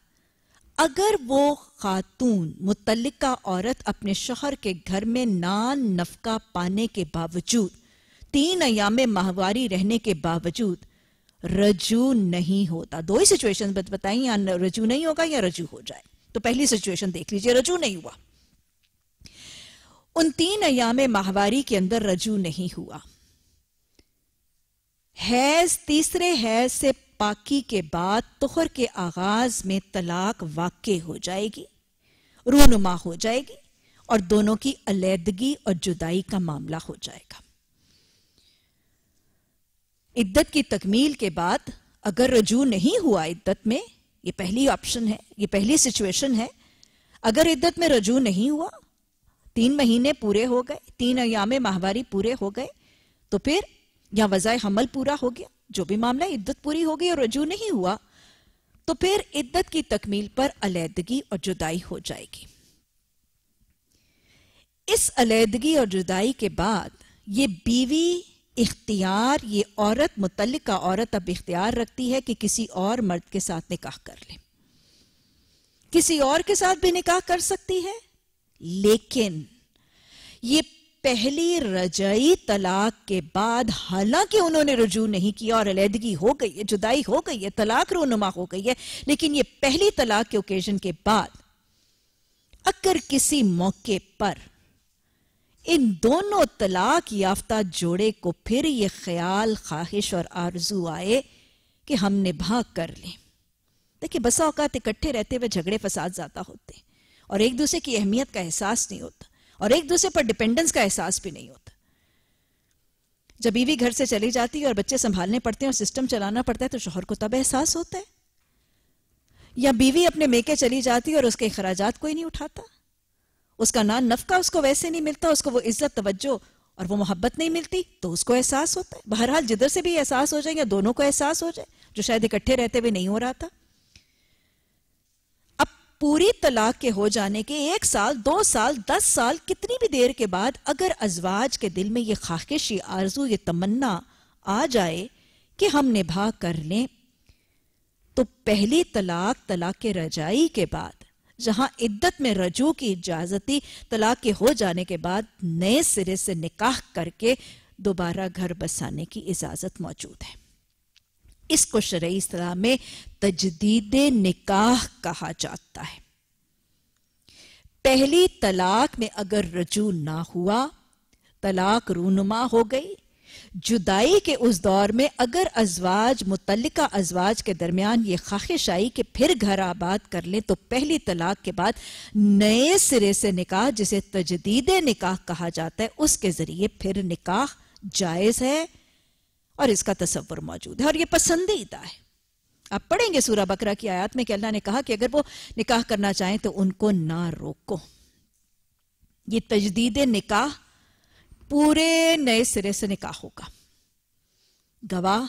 Speaker 1: अगर वो खातून मुतलका औरत अपने शोहर के घर में नान नफका पाने के बावजूद तीन अयाम माहवारी रहने के बावजूद रजू नहीं होता दो ही सिचुएशन बताई या रजू नहीं होगा या रजू हो जाए तो पहली सिचुएशन देख लीजिए रजू नहीं हुआ उन तीन अयाम माहवारी के अंदर रजू नहीं हुआ हैज तीसरे हैज से पाकी के बाद तोहर के आगाज में तलाक वाक्य हो जाएगी रूनुमा हो जाएगी और दोनों की अलैदगी और जुदाई का मामला हो जाएगा इद्दत की तकमील के बाद अगर रजू नहीं हुआ इद्दत में ये पहली ऑप्शन है ये पहली सिचुएशन है अगर इद्दत में रजू नहीं हुआ तीन महीने पूरे हो गए तीन अयाम माहवारी पूरे हो गए तो फिर या वज़ाय हमल पूरा हो गया जो भी मामला इद्दत पूरी हो गई और रजू नहीं हुआ तो फिर इद्दत की तकमील पर अलीहदगी और जुदाई हो जाएगी इस अलीहदगी और जुदाई के बाद ये बीवी इख्तियार ये औरत मुतलका औरत अब इख्तियार रखती है कि किसी और मर्द के साथ निकाह कर ले किसी और के साथ भी निकाह कर सकती है लेकिन ये पहली रजई तलाक के बाद हालांकि उन्होंने रुजू नहीं किया और अलीहदगी हो गई है जुदाई हो गई है तलाक रोनुमा हो गई है लेकिन ये पहली तलाक के ओकेजन के बाद अगर किसी मौके पर इन दोनों तलाक याफ्ता जोड़े को फिर ये ख्याल ख्वाहिश और आरजू आए कि हमने भाग कर लें देखिए बसा औकात इकट्ठे रहते हुए झगड़े फसाद ज़्यादा होते और एक दूसरे की अहमियत का एहसास नहीं होता और एक दूसरे पर डिपेंडेंस का एहसास भी नहीं होता जब बीवी घर से चली जाती है और बच्चे संभालने पड़ते हैं और सिस्टम चलाना पड़ता है तो शोहर को तब एहसास होता है या बीवी अपने मेके चली जाती है और उसके अखराज कोई नहीं उठाता उसका ना नफका उसको वैसे नहीं मिलता उसको वो इज्जत तवज्जो और वो मोहब्बत नहीं मिलती तो उसको एहसास होता है बहरहाल जिधर से भी एहसास हो जाए या दोनों को एहसास हो जाए जो शायद इकट्ठे रहते हुए नहीं हो रहा था अब पूरी तलाक के हो जाने के एक साल दो साल दस साल कितनी भी देर के बाद अगर अजवाज के दिल में ये ख्वाहिश ये आरजू ये तमन्ना आ जाए कि हम निभा कर लें तो पहली तलाक तलाक के रजाई के बाद जहां इद्दत में रजू की इजाजती तलाक के हो जाने के बाद नए सिरे से निकाह करके दोबारा घर बसाने की इजाजत मौजूद है इसको शरय इस्लाह में तजदीद निकाह कहा जाता है पहली तलाक में अगर रजू ना हुआ तलाक रूनुमा हो गई जुदाई के उस दौर में अगर अजवाज मुतलका अजवाज के दरमियान ये ख्वाहिश आई कि फिर घर आबाद कर लें तो पहली तलाक के बाद नए सिरे से निकाह जिसे तजदीद निकाह कहा जाता है उसके ज़रिए फिर निकाह जायज़ है और इसका तस्वर मौजूद है और यह पसंदीदा है आप पढ़ेंगे सूरा बकरा की आयात में कि अल्लाह ने कहा कि अगर वो निकाह करना चाहें तो उनको ना रोको ये तजदीद निकाह पूरे नए सिरे से निकाह होगा गवाह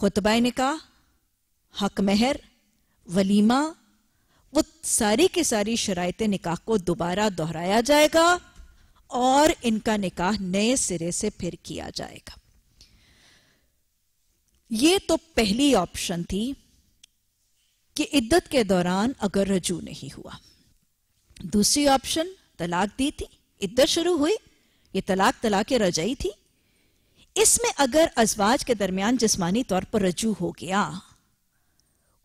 Speaker 1: खुतबा निकाह हक महर वलीमा वो सारी की सारी शरात निकाह को दोबारा दोहराया जाएगा और इनका निकाह नए सिरे से फिर किया जाएगा ये तो पहली ऑप्शन थी कि इद्दत के दौरान अगर रजू नहीं हुआ दूसरी ऑप्शन तलाक दी थी इधर शुरू हुई ये तलाक तलाक रजाई थी इसमें अगर अजवाज के दरमियान जिस्मानी तौर पर रजू हो गया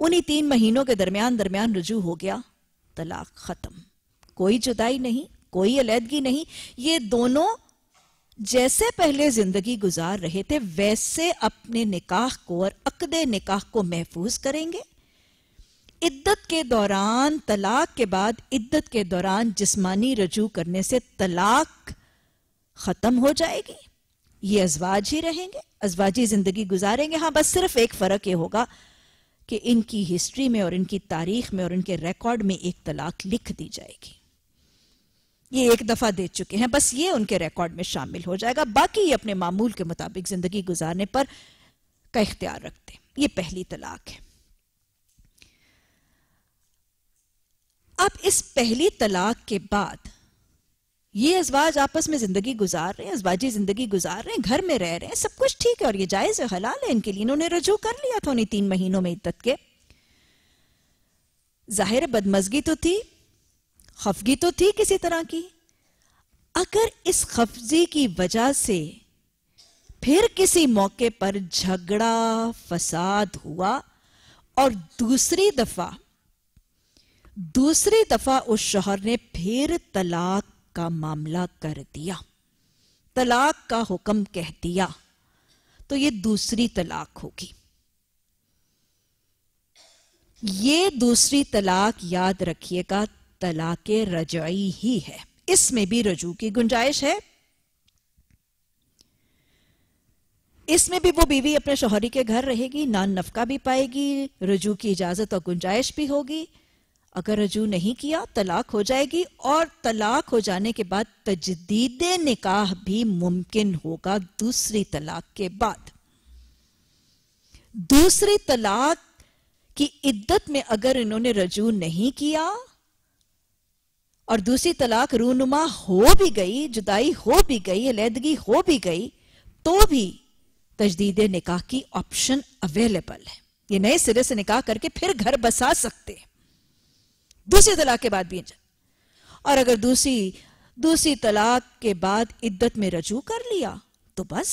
Speaker 1: उन्हीं तीन महीनों के दरमियान दरमियान रजू हो गया तलाक खत्म कोई जुदाई नहीं कोई अलीदगी नहीं ये दोनों जैसे पहले जिंदगी गुजार रहे थे वैसे अपने निकाह को और अकदे निकाह को महफूज करेंगे इद्दत के दौरान तलाक के बाद इद्दत के दौरान जिस्मानी रजू करने से तलाक खत्म हो जाएगी ये अजवाज ही रहेंगे अजवाजी जिंदगी गुजारेंगे हाँ बस सिर्फ एक फर्क ये होगा कि इनकी हिस्ट्री में और इनकी तारीख में और इनके रिकॉर्ड में एक तलाक लिख दी जाएगी ये एक दफा दे चुके हैं बस ये उनके रिकॉर्ड में शामिल हो जाएगा बाकी ये अपने मामूल के मुताबिक जिंदगी गुजारने पर का इख्तियार रखते हैं ये पहली तलाक है अब इस पहली तलाक के बाद ये अजवाज आपस में जिंदगी गुजार रहे हैं अजवाजी जिंदगी गुजार रहे हैं घर में रह रहे हैं सब कुछ ठीक है और ये जायज है हलाल है इनके लिए इन्होंने रजू कर लिया था उन्हें तीन महीनों में इद्दत के जाहिर बदमजगी तो थी खफगी तो थी किसी तरह की अगर इस खफजी की वजह से फिर किसी मौके पर झगड़ा फसाद हुआ और दूसरी दफा दूसरी दफा उस शोहर ने फिर तलाक का मामला कर दिया तलाक का हुक्म कह दिया तो ये दूसरी तलाक होगी ये दूसरी तलाक याद रखिएगा तलाक रजाई ही है इसमें भी रजू की गुंजाइश है इसमें भी वो बीवी अपने शोहरी के घर रहेगी नान नफका भी पाएगी रजू की इजाजत और गुंजाइश भी होगी अगर रजू नहीं किया तलाक हो जाएगी और तलाक हो जाने के बाद तजदीद निकाह भी मुमकिन होगा दूसरी तलाक के बाद दूसरी तलाक की इद्दत में अगर इन्होंने रजू नहीं किया और दूसरी तलाक रूनुमा हो भी गई जुदाई हो भी गई अलहदगी हो भी गई तो भी तजदीद निकाह की ऑप्शन अवेलेबल है ये नए सिरे से निकाह करके फिर घर बसा सकते हैं दूसरी तलाक के बाद भी और अगर दूसरी दूसरी तलाक के बाद इद्दत में रजू कर लिया तो बस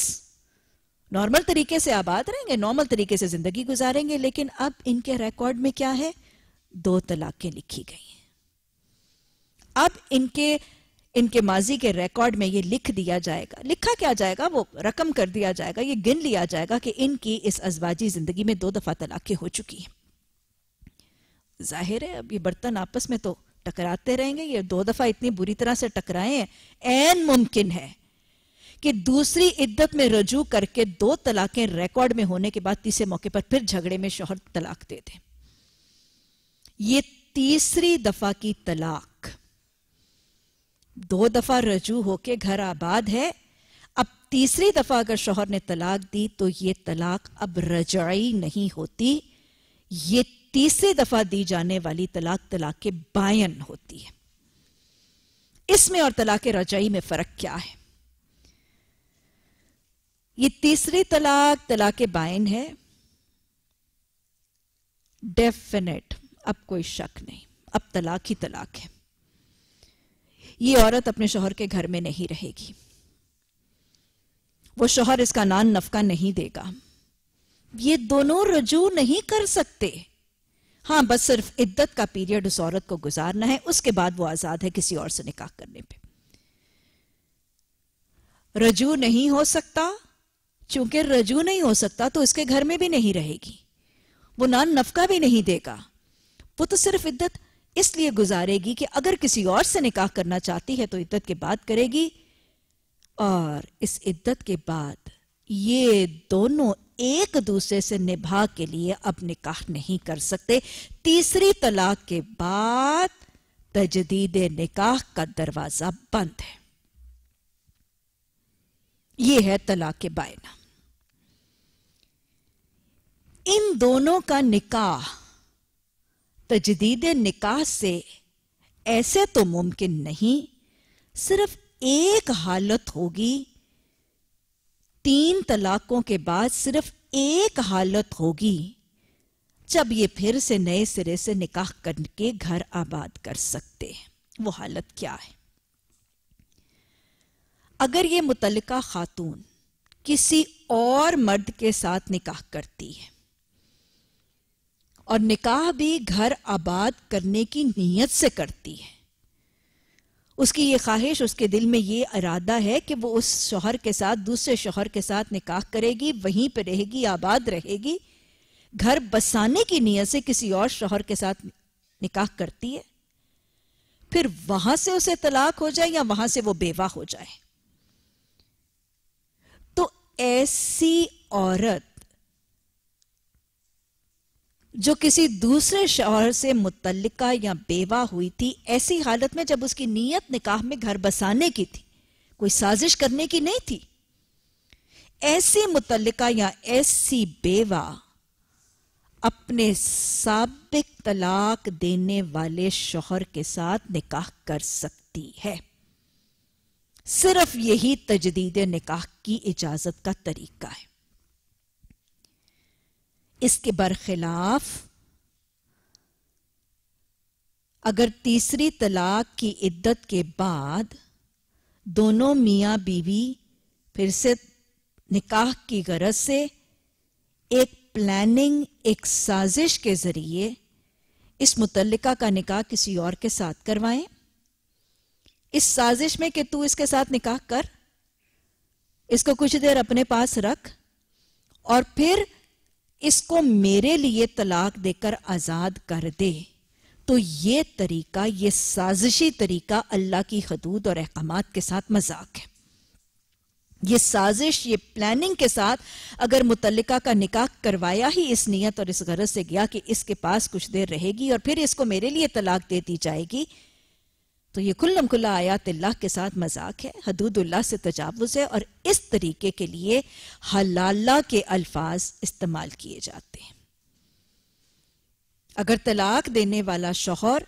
Speaker 1: नॉर्मल तरीके से आबाद रहेंगे नॉर्मल तरीके से जिंदगी गुजारेंगे लेकिन अब इनके रिकॉर्ड में क्या है दो तलाकें लिखी गई हैं अब इनके इनके माजी के रिकॉर्ड में ये लिख दिया जाएगा लिखा क्या जाएगा वो रकम कर दिया जाएगा ये गिन लिया जाएगा कि इनकी इस अजवाजी जिंदगी में दो दफा तलाकें हो चुकी हैं जाहिर है अब ये बर्तन आपस में तो टकराते रहेंगे ये दो दफा इतनी बुरी तरह से टकराए हैं एन मुमकिन है कि दूसरी इद्दत में रजू करके दो तलाकें रिकॉर्ड में होने के बाद तीसरे मौके पर फिर झगड़े में शोहर तलाक दे दे ये तीसरी दफा की तलाक दो दफा रजू होके घर आबाद है अब तीसरी दफा अगर शोहर ने तलाक दी तो ये तलाक अब रजाई नहीं होती ये तीसरी दफा दी जाने वाली तलाक तलाक के बायन होती है इसमें और तलाक रजाई में फर्क क्या है ये तीसरी तलाक तलाक बायन है डेफिनेट अब कोई शक नहीं अब तलाक ही तलाक है ये औरत अपने शोहर के घर में नहीं रहेगी वो शोहर इसका नान नफका नहीं देगा ये दोनों रजू नहीं कर सकते हाँ बस सिर्फ इद्दत का पीरियड उस औरत को गुजारना है उसके बाद वो आजाद है किसी और से निकाह करने पे रजू नहीं हो सकता चूंकि रजू नहीं हो सकता तो इसके घर में भी नहीं रहेगी वो नान नफका भी नहीं देगा वो तो सिर्फ इद्दत इसलिए गुजारेगी कि अगर किसी और से निकाह करना चाहती है तो इद्दत के बाद करेगी और इस इद्दत के बाद ये दोनों एक दूसरे से निभा के लिए अब निकाह नहीं कर सकते तीसरी तलाक के बाद तजदीद निकाह का दरवाजा बंद है यह है तलाक बायना इन दोनों का निकाह तजदीद निकाह से ऐसे तो मुमकिन नहीं सिर्फ एक हालत होगी तीन तलाकों के बाद सिर्फ एक हालत होगी जब ये फिर से नए सिरे से निकाह करके घर आबाद कर सकते हैं वो हालत क्या है अगर ये मुतलका खातून किसी और मर्द के साथ निकाह करती है और निकाह भी घर आबाद करने की नीयत से करती है उसकी ये ख्वाहिश उसके दिल में ये इरादा है कि वो उस शोहर के साथ दूसरे शोहर के साथ निकाह करेगी वहीं पर रहेगी आबाद रहेगी घर बसाने की नीयत से किसी और शोहर के साथ निकाह करती है फिर वहां से उसे तलाक हो जाए या वहां से वो बेवा हो जाए तो ऐसी औरत जो किसी दूसरे शौहर से मुतलका या बेवा हुई थी ऐसी हालत में जब उसकी नीयत निकाह में घर बसाने की थी कोई साजिश करने की नहीं थी ऐसी मुतलका या ऐसी बेवा अपने सबक तलाक देने वाले शोहर के साथ निकाह कर सकती है सिर्फ यही तजदीद निकाह की इजाजत का तरीका है इसके बरखिलाफ अगर तीसरी तलाक की इद्दत के बाद दोनों मियाँ बीवी फिर से निकाह की गरज से एक प्लानिंग एक साजिश के ज़रिए इस मुतलका का निकाह किसी और के साथ करवाएं इस साजिश में कि तू इसके साथ निकाह कर इसको कुछ देर अपने पास रख और फिर इसको मेरे लिए तलाक देकर आज़ाद कर दे तो ये तरीका ये साजिशी तरीका अल्लाह की हदूद और अहकाम के साथ मजाक है ये साजिश ये प्लानिंग के साथ अगर मुतलका का निकाह करवाया ही इस नीयत और इस गरज से गया कि इसके पास कुछ देर रहेगी और फिर इसको मेरे लिए तलाक दे दी जाएगी तो ये कुल्लम कुल्ला आयात अल्लाह के साथ मजाक है हदूदुल्लाह से तजावुज है और इस तरीके के लिए हलाला के अल्फाज इस्तेमाल किए जाते हैं अगर तलाक देने वाला शोहर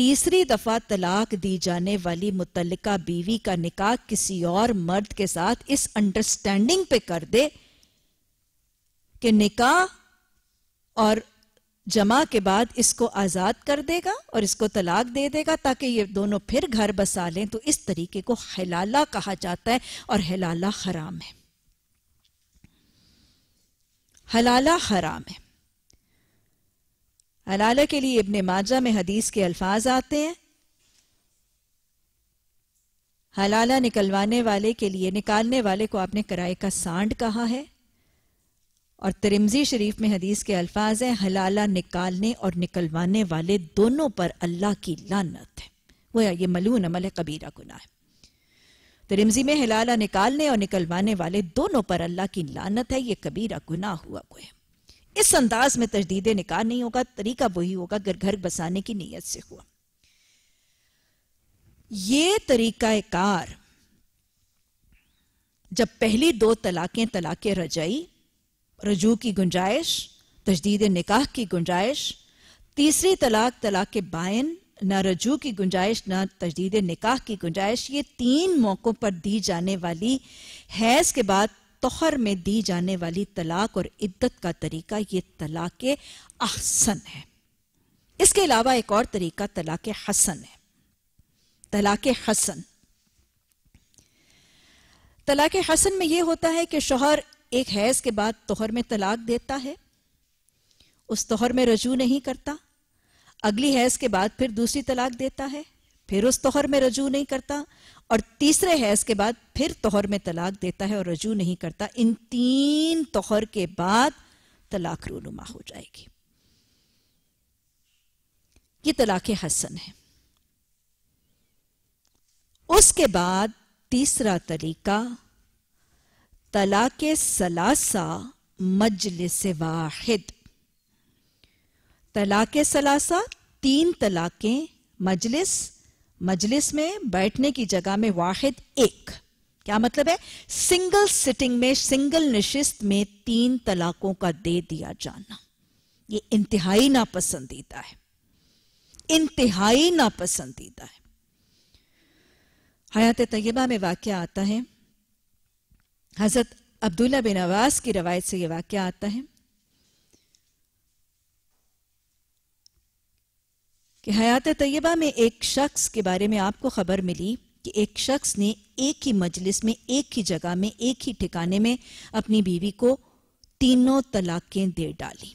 Speaker 1: तीसरी दफ़ा तलाक दी जाने वाली मुतलका बीवी का निकाह किसी और मर्द के साथ इस अंडरस्टैंडिंग पे कर दे कि निकाह और जमा के बाद इसको आज़ाद कर देगा और इसको तलाक दे देगा ताकि ये दोनों फिर घर बसा लें तो इस तरीके को हलाला कहा जाता है और हलाला हराम है हलाला हराम है हलाला के लिए इब्ने माजा में हदीस के अल्फाज आते हैं हलाला निकलवाने वाले के लिए निकालने वाले को आपने कराए का सांड कहा है और तिरमजी शरीफ में हदीस के अल्फाज हैं हलाला निकालने और निकलवाने वाले दोनों पर अल्लाह की लानत है या ये मलून अमल है कबीरा गुना है तिरमजी में हलाला निकालने और निकलवाने वाले दोनों पर अल्लाह की लानत है ये कबीरा गुना हुआ गोया इस अंदाज में तजदीद निकाह नहीं होगा तरीका वही होगा अगर घर बसाने की नीयत से हुआ ये कार जब पहली दो तलाकें तलाक रजाई रजू की गुंजाइश तजदीद निकाह की गुंजाइश तीसरी तलाक तलाक के बायन ना रजू की गुंजाइश ना तजदीद निकाह की गुंजाइश ये तीन मौक़ों पर दी जाने वाली हैज़ के बाद तोहर में दी जाने वाली तलाक और इद्दत का तरीका ये तलाक अहसन है इसके अलावा एक और तरीका तलाक हसन है तलाक हसन तलाक हसन में यह होता है कि शोहर एक हैज के बाद तोहर में तलाक देता है उस तोहर में रजू नहीं करता अगली हैज के बाद फिर दूसरी तलाक देता है फिर उस तोहर में रजू नहीं करता और तीसरे हैज के बाद फिर तोहर में तलाक देता है और रजू नहीं करता इन तीन तोहर के बाद तलाक रूनुमा हो जाएगी ये तलाक हसन है उसके बाद तीसरा तरीका तलाक सलासा मजलिस वाहिद तलाक सलासा तीन तलाकें मजलिस मजलिस में बैठने की जगह में वाहिद एक क्या मतलब है सिंगल सिटिंग में सिंगल निशिस्त में तीन तलाकों का दे दिया जाना ये इंतहाई नापसंदीदा है इंतहाई नापसंदीदा है हयात तयबा में वाक्य आता है हज़रत अब्दुल्ला बिन आवास की रवायत से यह वाक्य आता है कि हयात तैयबा में एक शख्स के बारे में आपको ख़बर मिली कि एक शख्स ने एक ही मजलिस में एक ही जगह में एक ही ठिकाने में अपनी बीवी को तीनों तलाकें दे डाली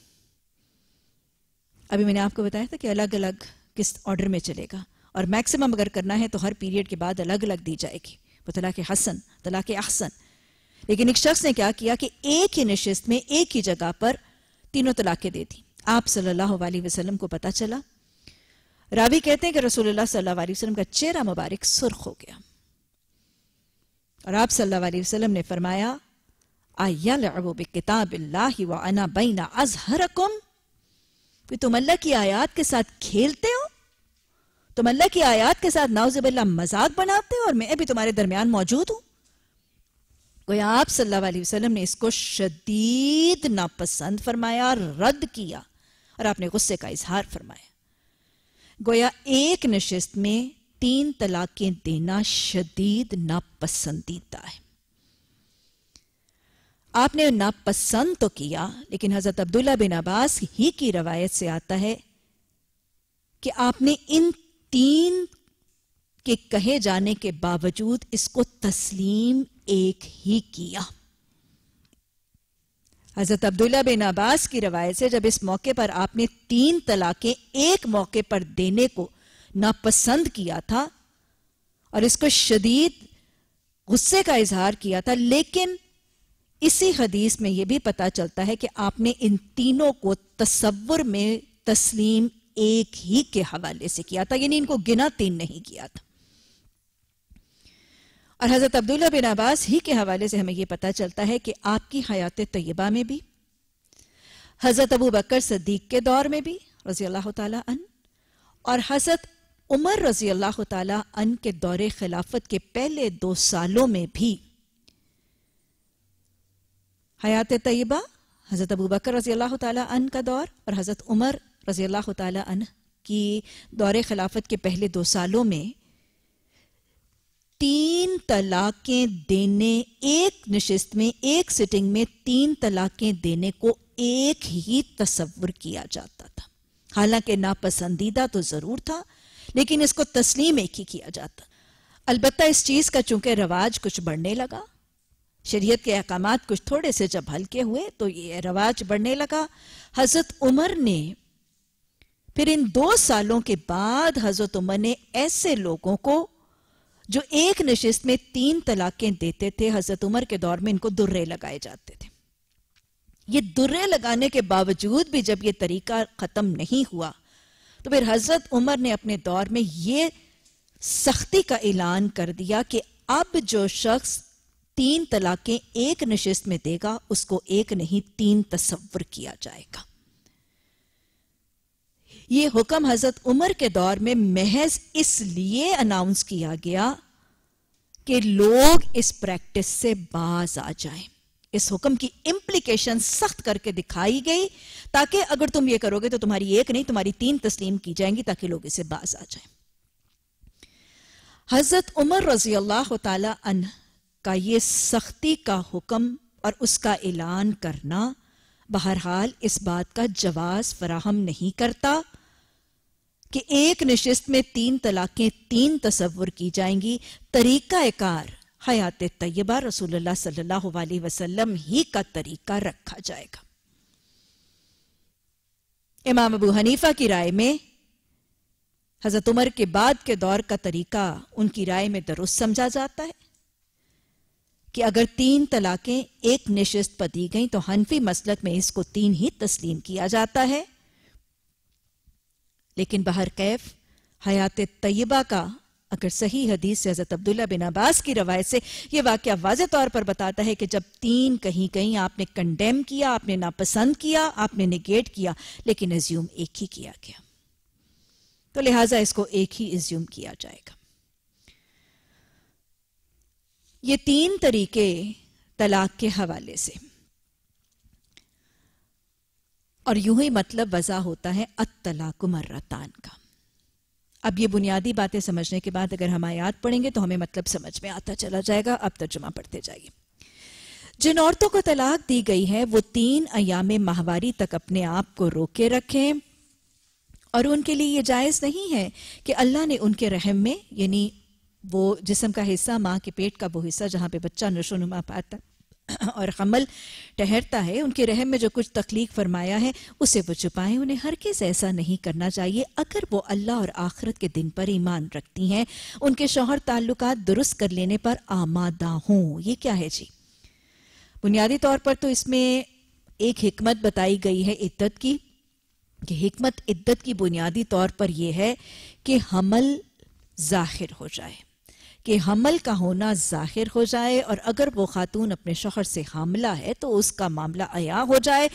Speaker 1: अभी मैंने आपको बताया था कि अलग अलग किस ऑर्डर में चलेगा और मैक्सिमम अगर करना है तो हर पीरियड के बाद अलग अलग दी जाएगी वो तलाक हसन तलाक अहसन लेकिन एक शख्स ने क्या किया कि एक ही नशिस्त में एक ही जगह पर तीनों तलाक़ें दे दी आप सल्लल्लाहु अलैहि वसल्लम को पता चला रावी कहते हैं कि रसूलुल्लाह सल्लल्लाहु अलैहि वसल्लम का चेहरा मुबारक सुर्ख हो गया और आप सल्लल्लाहु अलैहि वसल्लम ने फरमाया आयाबो किताब व अना बैना अजहरकुम कि तुम अल्लाह की आयात के साथ खेलते हो तुम अल्लाह की आयात के साथ नाउजबिल्ला मजाक बनाते हो और मैं भी तुम्हारे दरमियान मौजूद हूं गोया आप सल्लल्लाहु अलैहि वसल्लम ने इसको शदीद नापसंद फरमाया रद्द किया और आपने गुस्से का इजहार फरमाया गोया एक नशस्त में तीन तलाकें देना शदीद नापसंदीदा है आपने नापसंद तो किया लेकिन हजरत अब्दुल्ला बिन अब्बास ही की रवायत से आता है कि आपने इन तीन के कहे जाने के बावजूद इसको तस्लीम एक ही किया हजरत अब्दुल्ला बिन अब्बास की रवायत से जब इस मौके पर आपने तीन तलाकें एक मौके पर देने को नापसंद किया था और इसको शदीद गुस्से का इजहार किया था लेकिन इसी हदीस में यह भी पता चलता है कि आपने इन तीनों को तस्वुर में तस्लीम एक ही के हवाले से किया था यानी इनको गिना तीन नहीं किया था और हज़रत अब्दुल्ला बिन अब्बास ही के हवाले से हमें यह पता चलता है कि आपकी हयात तयबा में भी हज़रत अबू बकर सदीक के दौर में भी रजी अल्लाह तन और हज़रत उमर रजी अल्लाह तन के दौरे खिलाफत के पहले दो सालों में भी हयात तयबा हज़रत अबू बकर रजी अल्लाह तन का दौर और हज़रत उमर रजी अल्लाह तन की दौरे खिलाफत के पहले दो सालों में तीन तलाकें देने एक नशिस्त में एक सिटिंग में तीन तलाकें देने को एक ही तस्वर किया जाता था हालांकि नापसंदीदा तो ज़रूर था लेकिन इसको तस्लीम एक ही किया जाता अलबत् इस चीज़ का चूंकि रवाज कुछ बढ़ने लगा शरीयत के अहकाम कुछ थोड़े से जब हल्के हुए तो ये रवाज बढ़ने लगा हज़रत उमर ने फिर इन दो सालों के बाद हज़रत उमर ने ऐसे लोगों को जो एक नशिस्त में तीन तलाकें देते थे हजरत उमर के दौर में इनको दुर्रे लगाए जाते थे ये दुर्रे लगाने के बावजूद भी जब ये तरीका खत्म नहीं हुआ तो फिर हजरत उमर ने अपने दौर में ये सख्ती का ऐलान कर दिया कि अब जो शख्स तीन तलाकें एक नशिस्त में देगा उसको एक नहीं तीन तस्वर किया जाएगा ये हुक्म हजरत उमर के दौर में महज इसलिए अनाउंस किया गया कि लोग इस प्रैक्टिस से बाज आ जाएं। इस हुक्म की इम्प्लीकेशन सख्त करके दिखाई गई ताकि अगर तुम ये करोगे तो तुम्हारी एक नहीं तुम्हारी तीन तस्लीम की जाएंगी ताकि लोग इसे बाज आ जाए हजरत उमर रजी अल्लाह तन का ये सख्ती का हुक्म और उसका ऐलान करना बहरहाल इस बात का जवाब फराहम नहीं करता कि एक नशस्त में तीन तलाकें तीन तस्वुर की जाएंगी तरीका कार हयात तय्यबा रसूलुल्लाह सल्लल्लाहु अलैहि वसल्लम ही का तरीका रखा जाएगा इमाम अबू हनीफा की राय में हजरत उमर के बाद के दौर का तरीका उनकी राय में दरुस्त समझा जाता है कि अगर तीन तलाकें एक निश्चित पर दी गई तो हनफी मसलक में इसको तीन ही तस्लीम किया जाता है लेकिन बाहर कैफ हयात तयबा का अगर सही हदीस से हजरत अब्दुल्ला बिन अब्बास की रवायत से यह वाक्य वाज तौर पर बताता है कि जब तीन कहीं कहीं आपने कंडेम किया आपने नापसंद किया आपने निगेट किया लेकिन एज्यूम एक ही किया गया तो लिहाजा इसको एक ही एज्यूम किया जाएगा ये तीन तरीके तलाक के हवाले से और यूं ही मतलब वजह होता है अतलाक मर्रतान का अब ये बुनियादी बातें समझने के बाद अगर हम आयात पढ़ेंगे तो हमें मतलब समझ में आता चला जाएगा अब तर्जुमा पढ़ते जाइए जिन औरतों को तलाक दी गई है वो तीन अयाम माहवारी तक अपने आप को रोके रखें और उनके लिए ये जायज़ नहीं है कि अल्लाह ने उनके रहम में यानी वो जिसम का हिस्सा माँ के पेट का वो हिस्सा जहाँ पे बच्चा नशोनुमा पाता और हमल ठहरता है उनके रहम में जो कुछ तकलीफ फरमाया है उसे वो छुपाएं उन्हें हर किस ऐसा नहीं करना चाहिए अगर वो अल्लाह और आखरत के दिन पर ईमान रखती हैं उनके शोहर ताल्लुक दुरुस्त कर लेने पर आमादा हों ये क्या है जी बुनियादी तौर पर तो इसमें एक हमत बताई गई है इद्दत की कि हमत इद्दत की बुनियादी तौर पर यह है कि हमल जाहिर हो जाए कि हमल का होना ज़ाहिर हो जाए और अगर वो खातून अपने शोहर से हामला है तो उसका मामला अया हो जाए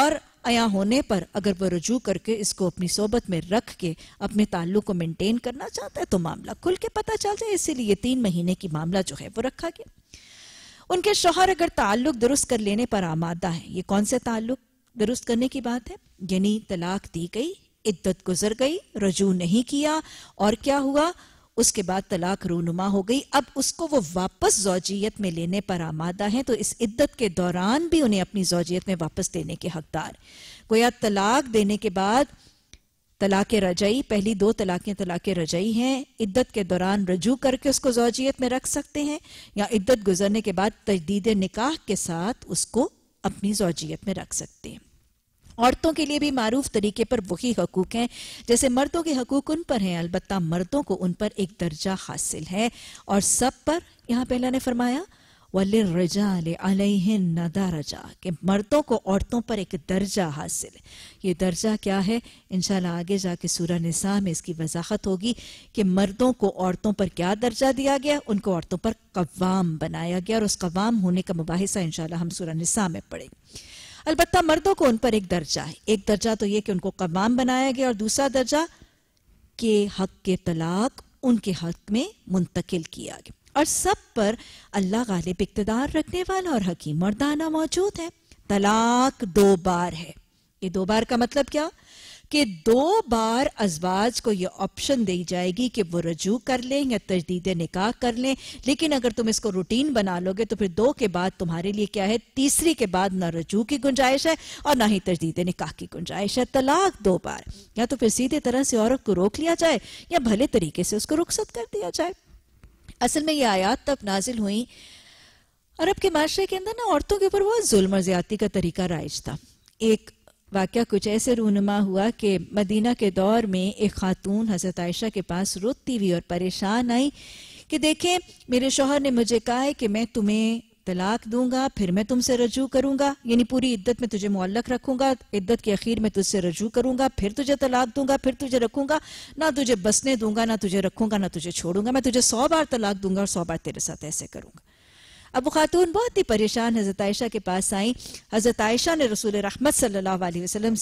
Speaker 1: और अया होने पर अगर वह रजू करके इसको अपनी सोबत में रख के अपने ताल्लुक को मेंटेन करना चाहता है तो मामला खुल के पता चल जाए इसीलिए तीन महीने की मामला जो है वो रखा गया उनके शोहर अगर ताल्लुक दुरुस्त कर लेने पर आमादा है ये कौन से ताल्लुक दुरुस्त करने की बात है यानी तलाक दी गई इद्दत गुजर गई रजू नहीं किया और क्या हुआ उसके बाद तलाक रूनुमा हो गई अब उसको वो वापस जोजियत में लेने पर आमादा है तो इस इद्दत के दौरान भी उन्हें अपनी जोजियत में वापस देने के हकदार गोया तलाक देने के बाद तलाक रजई पहली दो तलाकें तलाक रजई हैं इद्दत के दौरान रजू करके उसको जोजियत में रख सकते हैं या इद्दत गुजरने के बाद तजदीद निकाह के साथ उसको अपनी जोजियत में रख सकते हैं औरतों के लिए भी मारूफ तरीके पर वही हकूक हैं जैसे मर्दों के हकूक उन पर हैं अलबत् मर्दों को उन पर एक दर्जा हासिल है और सब पर यहाँ पहला ने फरमाया वले रजा अलहिन मर्दों को औरतों पर एक दर्जा हासिल है ये दर्जा क्या है इनशाला आगे जाके सूर निसा में इसकी वजाहत होगी कि मर्दों को औरतों पर क्या दर्जा दिया गया उनको औरतों पर कवाम बनाया गया और उस कवाम होने का मुबासा इंशाल्लाह हम सूर निसा में पढ़ेंगे अलबत् मर्दों को उन पर एक दर्जा है एक दर्जा तो यह कि उनको कमाम बनाया गया और दूसरा दर्जा के हक के तलाक उनके हक में मुंतकिल किया गया और सब पर अल्लाह गालिब इकतदार रखने वाला और हकीम मर्दाना मौजूद है तलाक दो बार है ये दो बार का मतलब क्या कि दो बार अजवाज को ये ऑप्शन दी जाएगी कि वो रजू कर लें या तजदीद निकाह कर लें लेकिन अगर तुम इसको रूटीन बना लोगे तो फिर दो के बाद तुम्हारे लिए क्या है तीसरी के बाद ना रजू की गुंजाइश है और ना ही तजदीद निकाह की गुंजाइश है तलाक दो बार या तो फिर सीधे तरह से औरत को रोक लिया जाए या भले तरीके से उसको रुखसत कर दिया जाए असल में ये आयात तब नाजिल हुई अरब के माशरे के अंदर ना औरतों के ऊपर बहुत जुल्म और का तरीका राइज था एक वाक्य कुछ ऐसे रूनमा हुआ कि मदीना के दौर में एक खातून हज़रत आयशा के पास रोती हुई और परेशान आई कि देखें मेरे शोहर ने मुझे कहा है कि मैं तुम्हें तलाक दूंगा फिर मैं तुमसे रजू करूंगा यानी पूरी इद्दत में तुझे मुल्लक रखूंगा इद्दत के अखीर में तुझसे रजू करूंगा फिर तुझे तलाक दूंगा फिर तुझे रखूंगा ना तुझे बसने दूंगा ना तुझे रखूंगा ना तुझे छोड़ूंगा मैं तुझे सौ बार तलाक दूंगा और सौ बार तेरे साथ ऐसे करूंगा अब वो खातून बहुत ही परेशान हज़रत आयशा के पास आई हज़रत आयशा ने रसूल रहमत सल्ला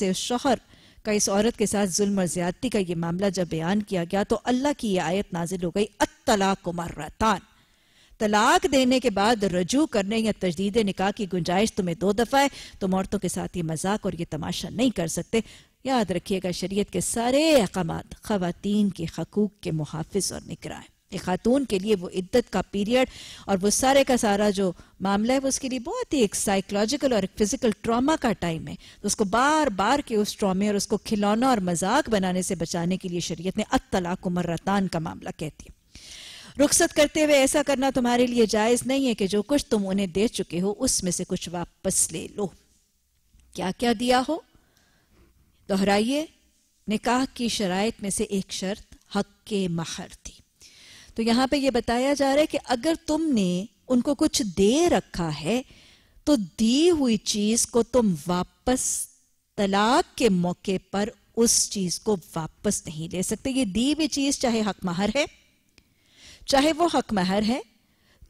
Speaker 1: से उस शोहर का इस औरत के साथ जुल्म और ज्यादती का ये मामला जब बयान किया गया तो अल्लाह की ये आयत नाजिल हो गई अतलाक मर्रतान तलाक देने के बाद रजू करने या तजदीद निकाह की गुंजाइश तुम्हें दो दफ़ा है तुम औरतों के साथ ये मजाक और ये तमाशा नहीं कर सकते याद रखिएगा शरीयत के सारे अहकाम खातन के हकूक के मुहाफ़ और निगरान एक खातून के लिए वो इद्दत का पीरियड और वो सारे का सारा जो मामला है वो उसके लिए बहुत ही एक साइकोलॉजिकल और एक फिजिकल ट्रॉमा का टाइम है तो उसको बार बार के उस ट्रॉमे और उसको खिलौना और मजाक बनाने से बचाने के लिए शरीयत ने अतलाक रतान का मामला कहती है रुखसत करते हुए ऐसा करना तुम्हारे लिए जायज नहीं है कि जो कुछ तुम उन्हें दे चुके हो उसमें से कुछ वापस ले लो क्या क्या दिया हो दोहराइए निकाह की शरायत में से एक शर्त हक के महर थी तो यहां पे ये बताया जा रहा है कि अगर तुमने उनको कुछ दे रखा है तो दी हुई चीज को तुम वापस तलाक के मौके पर उस चीज को वापस नहीं ले सकते ये दी हुई चीज चाहे हक महर है चाहे वो हक महर है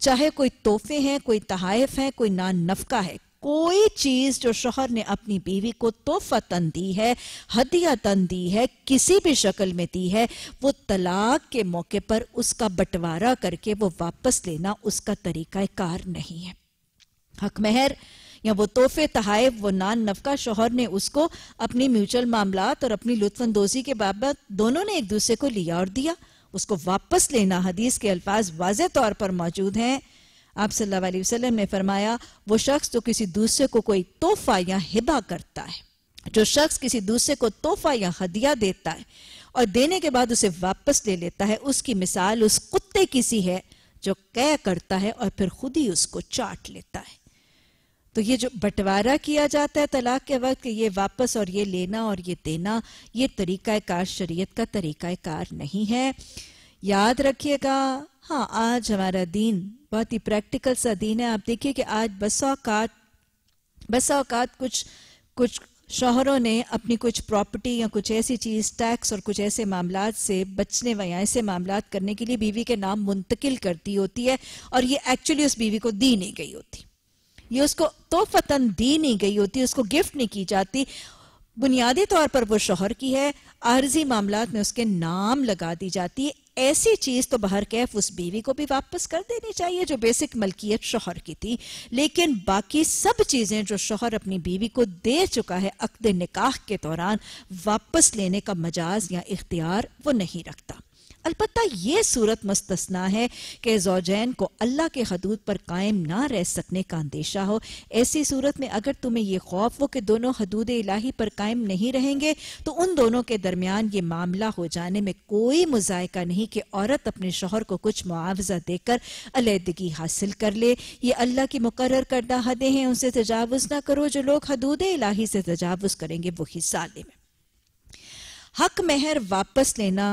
Speaker 1: चाहे कोई तोहफे हैं कोई तहाइफ है कोई नान नफका है कोई चीज जो शोहर ने अपनी बीवी को तन दी है हदिया तन दी है किसी भी शक्ल में दी है वो तलाक के मौके पर उसका बंटवारा करके वो वापस लेना उसका तरीका कार नहीं है हक महर या वो तोहफे तहाइफ वो नान नफका शोहर ने उसको अपनी म्यूचुअल मामला और अपनी लुत्फानंदोजी के बाबत दोनों ने एक दूसरे को लिया और दिया उसको वापस लेना हदीस के अल्फाज वाज तौर पर मौजूद हैं आप सल्लल्लाहु अलैहि वसल्लम ने फरमाया वो शख्स जो किसी दूसरे को कोई तोहफा या हिबा करता है जो शख्स किसी दूसरे को तोहफा या हदिया देता है और देने के बाद उसे वापस ले लेता है उसकी मिसाल उस कुत्ते की सी है जो कै करता है और फिर खुद ही उसको चाट लेता है तो ये जो बंटवारा किया जाता है तलाक के वक्त कि ये वापस और ये लेना और ये देना ये तरीक़ाकार शरीयत का तरीक़ाकार नहीं है याद रखिएगा हाँ आज हमारा दीन बहुत ही प्रैक्टिकल सा दीन है आप देखिए कि आज बस बसाओकात अवकात कुछ कुछ शोहरों ने अपनी कुछ प्रॉपर्टी या कुछ ऐसी चीज़ टैक्स और कुछ ऐसे मामला से बचने व या ऐसे मामला करने के लिए बीवी के नाम मुंतकिल करती होती है और ये एक्चुअली उस बीवी को दी नहीं गई होती ये उसको तोहफतन दी नहीं गई होती उसको गिफ्ट नहीं की जाती बुनियादी तौर पर वो शोहर की है आर्जी मामला में उसके नाम लगा दी जाती है ऐसी चीज तो बहर कैफ उस बीवी को भी वापस कर देनी चाहिए जो बेसिक मलकियत शोहर की थी लेकिन बाकी सब चीजें जो शोहर अपनी बीवी को दे चुका है अकद निकाह के दौरान वापस लेने का मजाज या इख्तियार वो नहीं रखता अलबत् यह सूरत मुस्तना है कि जोजैन को अल्लाह के हदूद पर कायम ना रह सकने का अंदेशा हो ऐसी सूरत में अगर तुम्हें यह खौफ हो कि दोनों हदूद इलाही पर कायम नहीं रहेंगे तो उन दोनों के दरमियान ये मामला हो जाने में कोई मुजायका नहीं कि औरत अपने शोहर को कुछ मुआवजा देकर अलीदगी हासिल कर ले ये अल्लाह की मुकर करदा हदें हैं उनसे तजावज़ ना करो जो लोग हदूद इलाही से तजावज़ करेंगे वही ालिम हक महर वापस लेना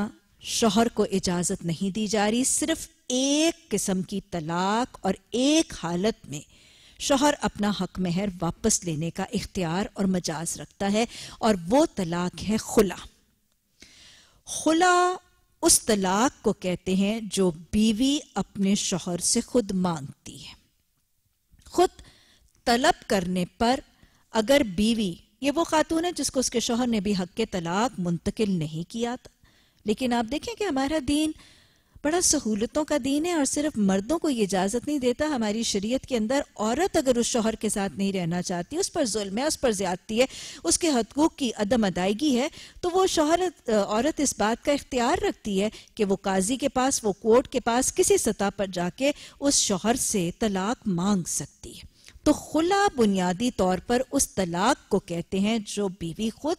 Speaker 1: शोहर को इजाजत नहीं दी जा रही सिर्फ एक किस्म की तलाक और एक हालत में शोहर अपना हक महर वापस लेने का इख्तियार और मजाज रखता है और वो तलाक है खुला खुला उस तलाक को कहते हैं जो बीवी अपने शोहर से खुद मांगती है खुद तलब करने पर अगर बीवी ये वो खातून है जिसको उसके शोहर ने भी हक के तलाक मुंतकिल नहीं किया था लेकिन आप देखें कि हमारा दीन बड़ा सहूलतों का दीन है और सिर्फ मर्दों को ये इजाज़त नहीं देता हमारी शरीयत के अंदर औरत अगर उस शोहर के साथ नहीं रहना चाहती उस पर जुल्म है उस पर ज्यादती है उसके हकूक़ की अदम अदायगी है तो वो शोहर औरत इस बात का इख्तियार रखती है कि वो काजी के पास वो कोर्ट के पास किसी सतह पर जाके उस शोहर से तलाक मांग सकती है तो खुला बुनियादी तौर पर उस तलाक को कहते हैं जो बीवी खुद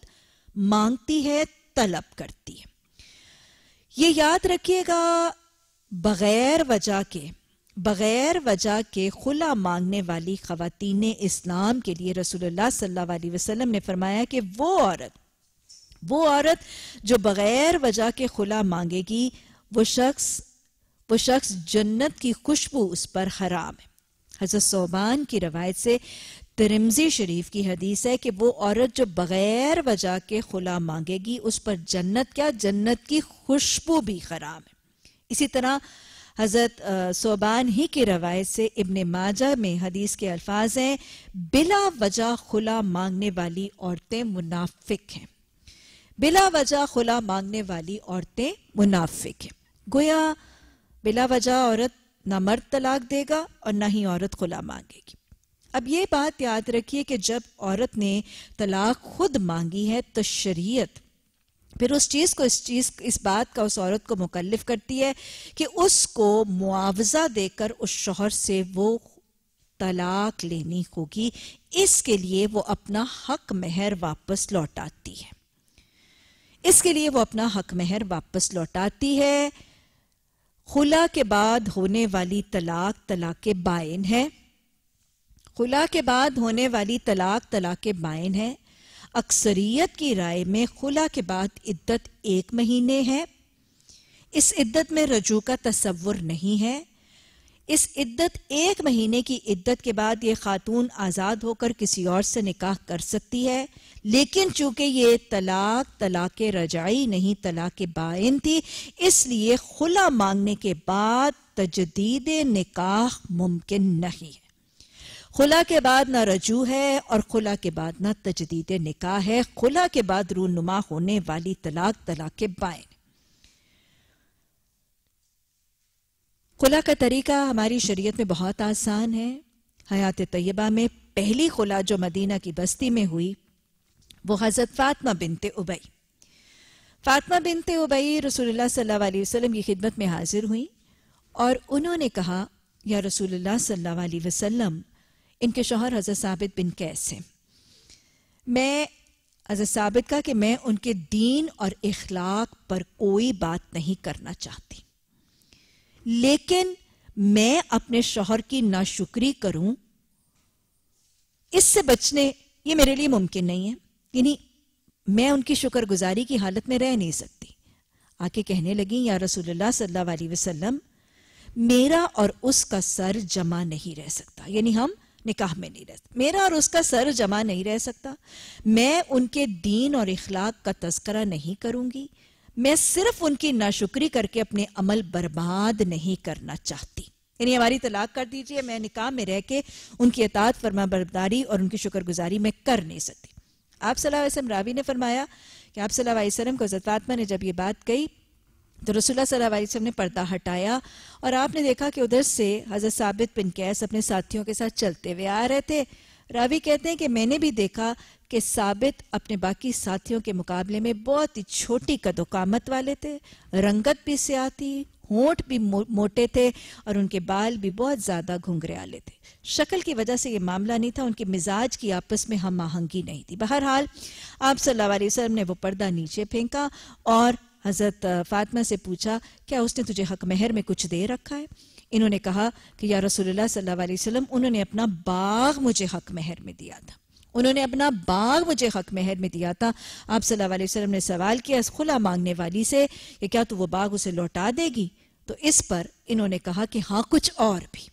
Speaker 1: मांगती है तलब करती है ये याद रखिएगा बगैर वजह के बगैर वजह के खुला मांगने वाली खातन इस्लाम के लिए रसूलुल्लाह सल्लल्लाहु अलैहि वसल्लम ने फरमाया कि वो औरत वो औरत जो बगैर वजह के खुला मांगेगी वो शख्स वो शख्स जन्नत की खुशबू उस पर हराम है हजरत सोबान की रवायत से तिरमजी शरीफ की हदीस है कि वो औरत जो बगैर वजह के खुला मांगेगी उस पर जन्नत क्या जन्नत की खुशबू भी खराब है इसी तरह हज़रत सोबान ही की रवायत से इबन माजा में हदीस के अल्फाज हैं बिला वजह खुला मांगने वाली औरतें मुनाफिक हैं बिला वजह खुला मांगने वाली औरतें मुनाफिक हैं गोया बिला वजह औरत ना मर्द तलाक देगा और ना ही औरत खुला मांगेगी अब ये बात याद रखिए कि जब औरत ने तलाक खुद मांगी है तो शरीयत फिर उस चीज़ को इस चीज़ इस बात का उस औरत को मुकलफ करती है कि उसको मुआवजा देकर उस शोहर से वो तलाक लेनी होगी इसके लिए वो अपना हक महर वापस लौटाती है इसके लिए वो अपना हक महर वापस लौटाती है खुला के बाद होने वाली तलाक तलाक के बायन है खुला के बाद होने वाली तलाक तलाक बाइन है अक्सरियत की राय में खुला के बाद इद्दत एक महीने है इस इद्दत में रजू का तस्वुर नहीं है इस इद्दत एक महीने की इद्दत के बाद ये खातून आज़ाद होकर किसी और से निकाह कर सकती है लेकिन चूंकि ये तलाक तलाक रजाई नहीं तलाक बाइन थी इसलिए खुला मांगने के बाद तजदीद निकाह मुमकिन नहीं है खुला के बाद ना रजू है और खुला के बाद ना तजदीद निकाह है खुला के बाद रूनुमा होने वाली तलाक तलाक के बाएं खुला का तरीका हमारी शरीयत में बहुत आसान है हयात तयबा में पहली खुला जो मदीना की बस्ती में हुई वो हज़रत फ़ातमा बिनते उबई फ़ातमा बिनते उबई रसूलुल्लाह सल्लल्लाहु अलैहि वसल्लम की खिदमत में हाजिर हुई और उन्होंने कहा या रसूलुल्लाह सल्लल्लाहु अलैहि वसल्लम इनके शोहर हज़रत साबित बिन कैस हैं मैं हज़रत साबित का कि मैं उनके दीन और इखलाक पर कोई बात नहीं करना चाहती लेकिन मैं अपने शोहर की नाशुक्री करूं इससे बचने ये मेरे लिए मुमकिन नहीं है यानी मैं उनकी शुक्रगुजारी की हालत में रह नहीं सकती आके कहने लगी या रसूलुल्लाह सल्लल्लाहु अलैहि वसल्लम मेरा और उसका सर जमा नहीं रह सकता यानी हम निकाह में नहीं रह मेरा और उसका सर जमा नहीं रह सकता मैं उनके दीन और इखलाक का तस्करा नहीं करूंगी मैं सिर्फ उनकी नाशुक्री करके अपने अमल बर्बाद नहीं करना चाहती यानी हमारी तलाक कर दीजिए मैं निकाह में रह के उनकी अतात फरमा बर्दारी और उनकी शुक्रगुजारी मैं कर नहीं सकती आप सलाम रावी ने फरमाया कि आप सलाम को जतातमा ने जब ये बात कही तो रसुल्ला सल्लाम ने पर्दा हटाया और आपने देखा कि उधर से हज़रत साबित बिन कैस अपने साथियों के साथ चलते हुए आ रहे थे रावी कहते हैं कि मैंने भी देखा कि साबित अपने बाकी साथियों के मुकाबले में बहुत ही छोटी कदोकामत वाले थे रंगत भी स्या थी होठ भी मो, मोटे थे और उनके बाल भी बहुत ज़्यादा आले थे शक्ल की वजह से ये मामला नहीं था उनके मिजाज की आपस में हम आहंगी नहीं थी बहरहाल आप सल्लल्लाहु अलैहि वसल्लम ने वो पर्दा नीचे फेंका और हज़रत फ़ातिमा से पूछा क्या उसने तुझे हक महर में कुछ दे रखा है इन्होंने कहा कि या रसोल्ला सल्लल्लाहु वसम उन्होंने अपना बाग मुझे हक महर में दिया था उन्होंने अपना बाग मुझे हक महर में दिया था आप सल्लल्लाहु अलैहि वसल्लम ने सवाल किया इस खुला मांगने वाली से कि क्या तू वो बाग उसे लौटा देगी तो इस पर इन्होंने कहा कि हाँ कुछ और भी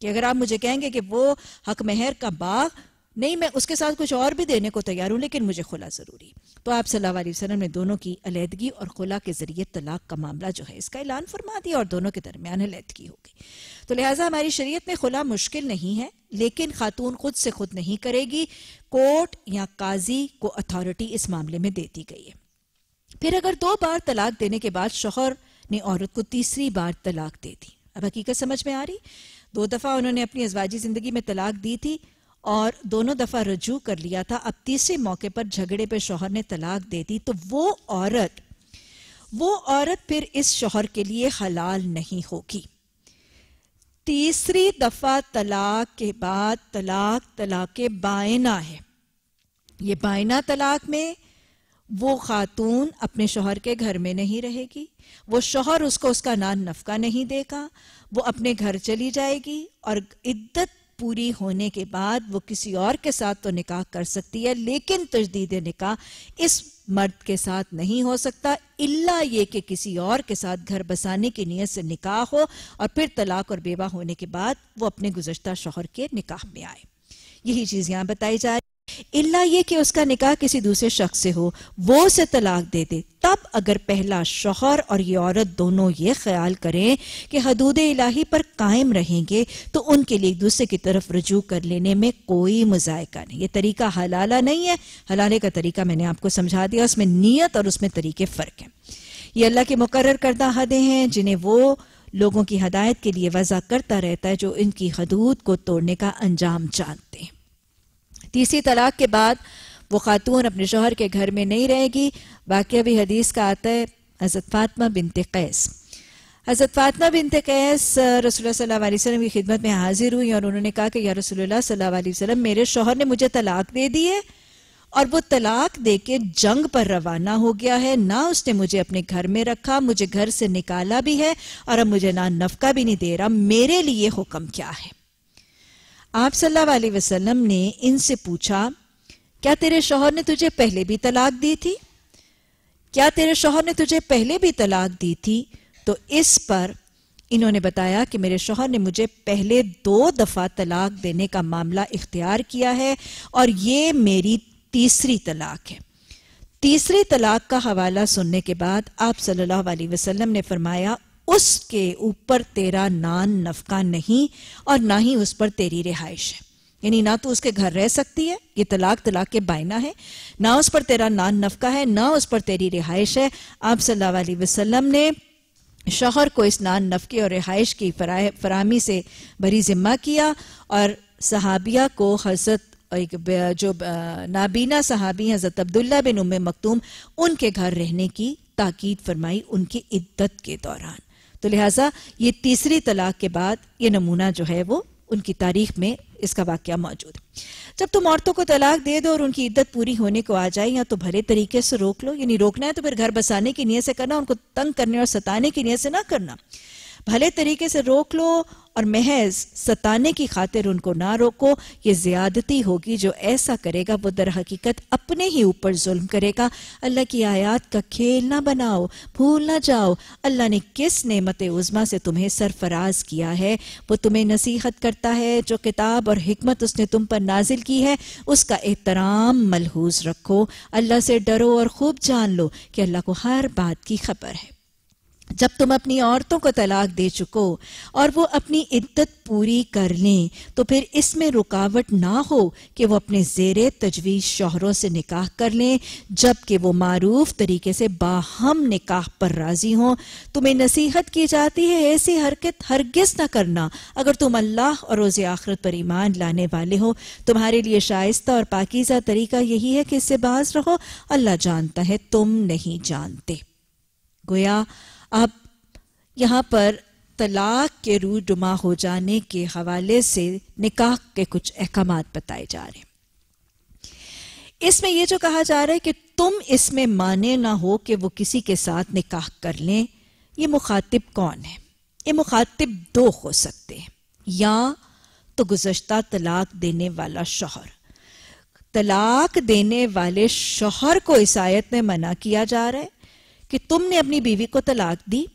Speaker 1: कि अगर आप मुझे कहेंगे कि वो हक महर का बाग नहीं मैं उसके साथ कुछ और भी देने को तैयार हूँ लेकिन मुझे खुला ज़रूरी तो आप सल्लल्लाहु अलैहि वसल्लम ने दोनों की अलीहदगी और खुला के ज़रिए तलाक का मामला जो है इसका ऐलान फरमा दिया और दोनों के दरमियान अलीहदगी हो गई तो लिहाजा हमारी शरीयत में खुला मुश्किल नहीं है लेकिन खातून खुद से खुद नहीं करेगी कोर्ट या काजी को अथॉरिटी इस मामले में दे दी गई है फिर अगर दो बार तलाक देने के बाद शोहर ने औरत को तीसरी बार तलाक दे दी अब हकीकत समझ में आ रही दो दफ़ा उन्होंने अपनी अजवाजी ज़िंदगी में तलाक दी थी और दोनों दफा रजू कर लिया था अब तीसरे मौके पर झगड़े पे शोहर ने तलाक दे दी तो वो औरत वो औरत फिर इस शोहर के लिए हलाल नहीं होगी तीसरी दफा तलाक के बाद तलाक तलाक बायना है ये बायना तलाक में वो खातून अपने शोहर के घर में नहीं रहेगी वो शोहर उसको उसका नान नफका नहीं देगा वो अपने घर चली जाएगी और इद्दत पूरी होने के बाद वो किसी और के साथ तो निकाह कर सकती है लेकिन तजदीद निकाह इस मर्द के साथ नहीं हो सकता इल्ला ये कि किसी और के साथ घर बसाने की नीयत से निकाह हो और फिर तलाक और बेवा होने के बाद वो अपने गुजश्ता शोहर के निकाह में आए यही चीज़ यहाँ बताई जा रही इल्ला ये कि उसका निकाह किसी दूसरे शख्स से हो वो उसे तलाक दे दे तब अगर पहला शोहर और ये औरत दोनों ये ख्याल करें कि हदूद इलाही पर कायम रहेंगे तो उनके लिए एक दूसरे की तरफ रजू कर लेने में कोई मुजायका नहीं ये तरीका हलाला नहीं है हलाले का तरीका मैंने आपको समझा दिया उसमें नीयत और उसमें तरीके फ़र्क है ये अल्लाह के मुकर करदा हदें हैं जिन्हें वो लोगों की हदायत के लिए वजह करता रहता है जो इनकी हदूद को तोड़ने का अंजाम जानते हैं तीसरी तलाक के बाद वो खातून अपने शोहर के घर में नहीं रहेगी वाक्य भी हदीस का आता है हज़रत फातमा बिनत कैस हज़रत फातमा बिनत कैस रसोल्ला वसलम की खिदमत में हाजिर हुई और उन्होंने कहा कि या रसोल्ला वसलम मेरे शोहर ने मुझे तलाक दे दी है और वो तलाक दे के जंग पर रवाना हो गया है ना उसने मुझे अपने घर में रखा मुझे घर से निकाला भी है और अब मुझे ना नफका भी नहीं दे रहा मेरे लिए हुक्म क्या है आप सल्लल्लाहु अलैहि वसल्लम ने इनसे पूछा क्या तेरे शोहर ने तुझे पहले भी तलाक दी थी क्या तेरे शोहर ने तुझे पहले भी तलाक दी थी तो इस पर इन्होंने बताया कि मेरे शोहर ने मुझे पहले दो दफ़ा तलाक देने का मामला इख्तियार किया है और ये मेरी तीसरी तलाक है तीसरे तलाक का हवाला सुनने के बाद आप सल्लल्लाहु अलैहि वसल्लम ने फरमाया उसके ऊपर तेरा नान नफका नहीं और ना ही उस पर तेरी रिहाइश है यानी ना तो उसके घर रह सकती है ये तलाक तलाक के बायना है ना उस पर तेरा नान नफका है ना उस पर तेरी रिहाइश है आप सल्लल्लाहु अलैहि वसल्लम ने शोहर को इस नान नफके और रिहाइश की फरहमी से बरी ज़िम्मा किया और सहाबिया को हजरत एक जो नाबीना सहाबी हजरत अब्दुल्ला बिन उम मखतूम उनके घर रहने की ताकीद फरमाई उनकी इद्दत के दौरान तो लिहाजा ये तीसरी तलाक के बाद ये नमूना जो है वो उनकी तारीख में इसका वाक्य मौजूद जब तुम औरतों को तलाक दे दो और उनकी इद्दत पूरी होने को आ जाए या तो भले तरीके से रोक लो यानी रोकना है तो फिर घर बसाने की नीयत से करना उनको तंग करने और सताने की नीयत से ना करना भले तरीके से रोक लो और महज सताने की खातिर उनको ना रोको ये ज्यादती होगी जो ऐसा करेगा वो दर हकीकत अपने ही ऊपर जुल्म करेगा अल्लाह की आयात का खेल ना बनाओ भूल ना जाओ अल्लाह ने किस नेमत उज़मा से तुम्हें सरफराज किया है वो तुम्हें नसीहत करता है जो किताब और हमत उसने तुम पर नाजिल की है उसका एहतराम मलहूज रखो अल्लाह से डरो और खूब जान लो कि अल्लाह को हर बात की खबर है जब तुम अपनी औरतों को तलाक दे चुको और वो अपनी इद्दत पूरी कर लें तो फिर इसमें रुकावट ना हो कि वो अपने जेर तजवीज़ शोहरों से निकाह कर लें जबकि वो मारूफ तरीके से बाहम निकाह पर राज़ी हों तुम्हें नसीहत की जाती है ऐसी हरकत हरगिज ना करना अगर तुम अल्लाह और रोज़ आखरत पर ईमान लाने वाले हो तुम्हारे लिए शायस्ता और पाकिज़ा तरीका यही है कि इससे बाज रहो अल्लाह जानता है तुम नहीं जानते गोया अब यहाँ पर तलाक के रू डुमा हो जाने के हवाले से निकाह के कुछ अहकाम बताए जा रहे हैं इसमें यह जो कहा जा रहा है कि तुम इसमें माने ना हो कि वो किसी के साथ निकाह कर लें ये मुखातिब कौन है ये मुखातिब दो हो सकते हैं या तो गुजशत तलाक देने वाला शोहर तलाक देने वाले शोहर को इस आयत में मना किया जा रहा है कि तुमने अपनी बीवी को तलाक दी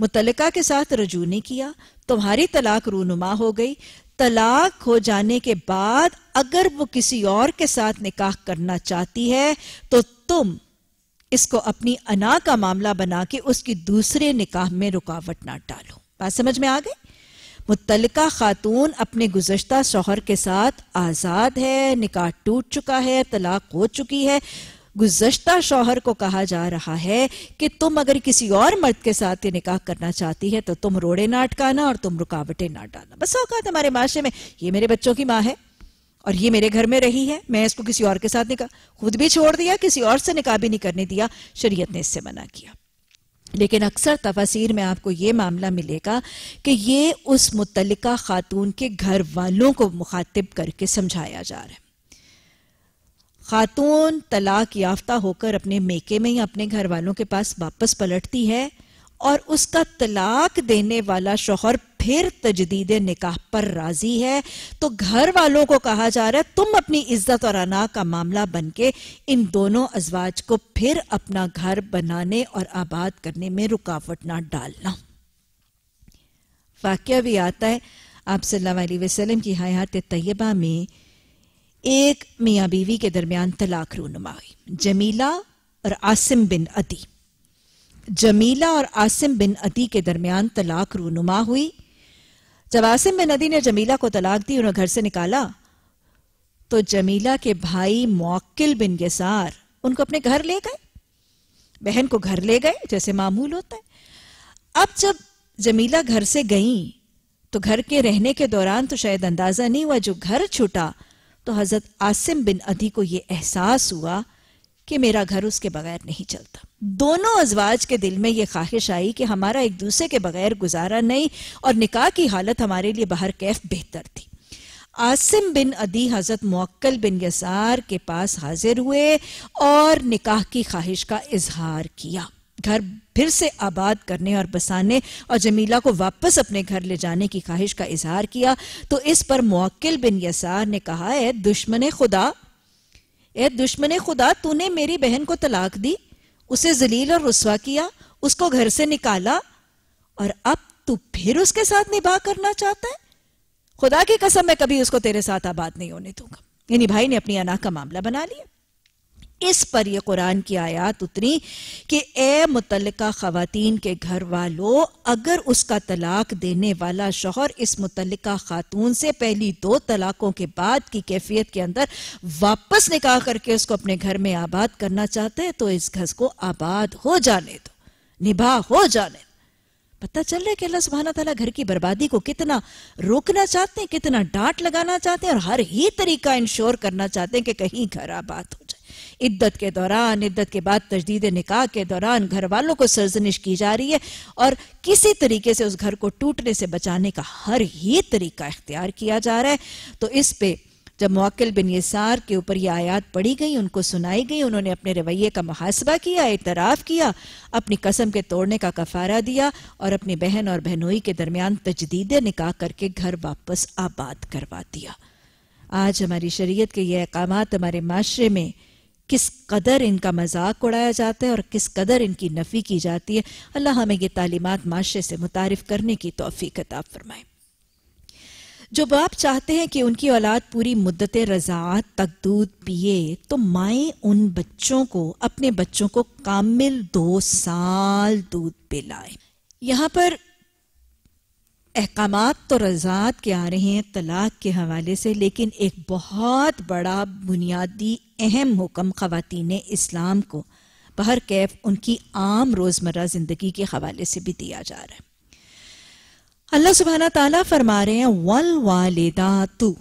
Speaker 1: मुतलका के साथ रजू नहीं किया तुम्हारी तलाक रूनुमा हो गई तलाक हो जाने के बाद अगर वो किसी और के साथ निकाह करना चाहती है तो तुम इसको अपनी अना का मामला बना के उसकी दूसरे निकाह में रुकावट ना डालो बात समझ में आ गई मुतलका खातून अपने गुजश्ता शोहर के साथ आज़ाद है निकाह टूट चुका है तलाक हो चुकी है गुजश्ता शौहर को कहा जा रहा है कि तुम अगर किसी और मर्द के साथ ये निकाह करना चाहती है तो तुम रोड़े ना अटकाना और तुम रुकावटें ना डालना बस औकात हमारे माशे में ये मेरे बच्चों की माँ है और ये मेरे घर में रही है मैं इसको किसी और के साथ निकाह खुद भी छोड़ दिया किसी और से निकाह भी नहीं करने दिया शरीयत ने इससे मना किया लेकिन अक्सर तफासिर में आपको ये मामला मिलेगा कि ये उस मुतलका खातून के घर वालों को मुखातिब करके समझाया जा रहा है खातून तलाक याफ्ता होकर अपने मेके में या अपने घर वालों के पास वापस पलटती है और उसका तलाक देने वाला शोहर फिर तजदीद निकाह पर राजी है तो घर वालों को कहा जा रहा है तुम अपनी इज्जत और अना का मामला बन के इन दोनों अजवाज को फिर अपना घर बनाने और आबाद करने में रुकावट ना डालना वाक्य भी आता है आप सल्लल्लाहु की हयात तय्यबा में एक मियाँ बीवी के दरमियान तलाक रूनुमा हुई जमीला और आसिम बिन अदी जमीला और आसिम बिन अदी के दरमियान तलाक रूनुमा हुई जब आसिम बिन अदी ने जमीला को तलाक दी उन्हें घर से निकाला तो जमीला के भाई मोक्ल बिन यसार उनको अपने घर ले गए बहन को घर ले गए जैसे मामूल होता है अब जब जमीला घर से गई तो घर के रहने के दौरान तो शायद अंदाजा नहीं हुआ जो घर छूटा तो हज़रत आसिम बिन अदी को यह एहसास हुआ कि मेरा घर उसके बगैर नहीं चलता दोनों अजवाज के दिल में यह ख्वाहिश आई कि हमारा एक दूसरे के बगैर गुजारा नहीं और निकाह की हालत हमारे लिए बाहर कैफ बेहतर थी आसिम बिन अदी हजरत मोक्ल बिन यसार के पास हाजिर हुए और निकाह की ख्वाहिश का इजहार किया घर फिर से आबाद करने और बसाने और जमीला को वापस अपने घर ले जाने की ख्वाहिश का इजहार किया तो इस पर मुक्ल बिन यसार ने कहा ए दुश्मन खुदा ए दुश्मन खुदा तूने मेरी बहन को तलाक दी उसे जलील और रसवा किया उसको घर से निकाला और अब तू फिर उसके साथ निभा करना चाहता है खुदा की कसम मैं कभी उसको तेरे साथ आबाद नहीं होने दूंगा यानी भाई ने अपनी अना का मामला बना लिया इस पर यह कुरान की आयात उतरी कि ए मुतलका खातन के घर वालों अगर उसका तलाक देने वाला शोहर इस मुतलका खातून से पहली दो तलाकों के बाद की कैफियत के अंदर वापस निकाह करके उसको अपने घर में आबाद करना चाहते हैं तो इस घर को आबाद हो जाने दो निभा हो जाने दो पता चल रहा है कि अल्लाह सुबहाना तला घर की बर्बादी को कितना रोकना चाहते हैं कितना डांट लगाना चाहते हैं और हर ही तरीका इंश्योर करना चाहते हैं कि कहीं घर आबाद हो इद्दत के दौरान इद्दत के बाद तजदीद निकाह के दौरान घर वालों को सरजनिश की जा रही है और किसी तरीके से उस घर को टूटने से बचाने का हर ही तरीका इख्तियार किया जा रहा है तो इस पे जब मौकिल बिन यसार के ऊपर ये आयात पढ़ी गई उनको सुनाई गई उन्होंने अपने रवैये का मुहासबा किया एतराफ़ किया अपनी कसम के तोड़ने का कफारा दिया और अपनी बहन और बहनोई के दरमियान तजदीद निकाह करके घर वापस आबाद करवा दिया आज हमारी शरीयत के ये अहकाम हमारे माशरे में किस कदर इनका मजाक उड़ाया जाता है और किस कदर इनकी नफ़ी की जाती है अल्लाह हमें ये तालीमत माशरे से मुतारफ़ करने की तोफ़ी कताब फरमाए जो बाप चाहते हैं कि उनकी औलाद पूरी मुद्दत रजात तक दूध पिए तो माएँ उन बच्चों को अपने बच्चों को कामिल दो साल दूध पिलाएं यहाँ पर अहकाम तो रजात के आ रहे हैं तलाक के हवाले से लेकिन एक बहुत बड़ा बुनियादी अहम हुक्म खुतिन इस्लाम को बहर कैफ उनकी आम रोज़मर्रा ज़िंदगी के हवाले से भी दिया जा रहा है अल्लाह सुबहाना ताला फरमा रहे हैं वल वालदा तू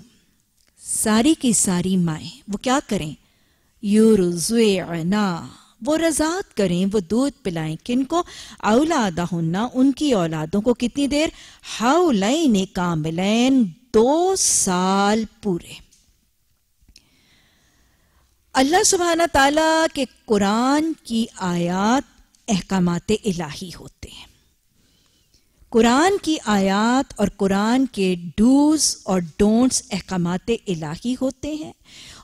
Speaker 1: सारी की सारी माएँ वो क्या करें यूरना वो रजात करें वो दूध पिलाएं किनको औलादा उनकी औलादों को कितनी देर हाउलैन कामिलैन दो साल पूरे अल्लाह सुबहाना ताला के कुरान की आयात अहकाम इलाही होते हैं कुरान की आयात और कुरान के डूज और डोंट्स अहकाम इलाही होते हैं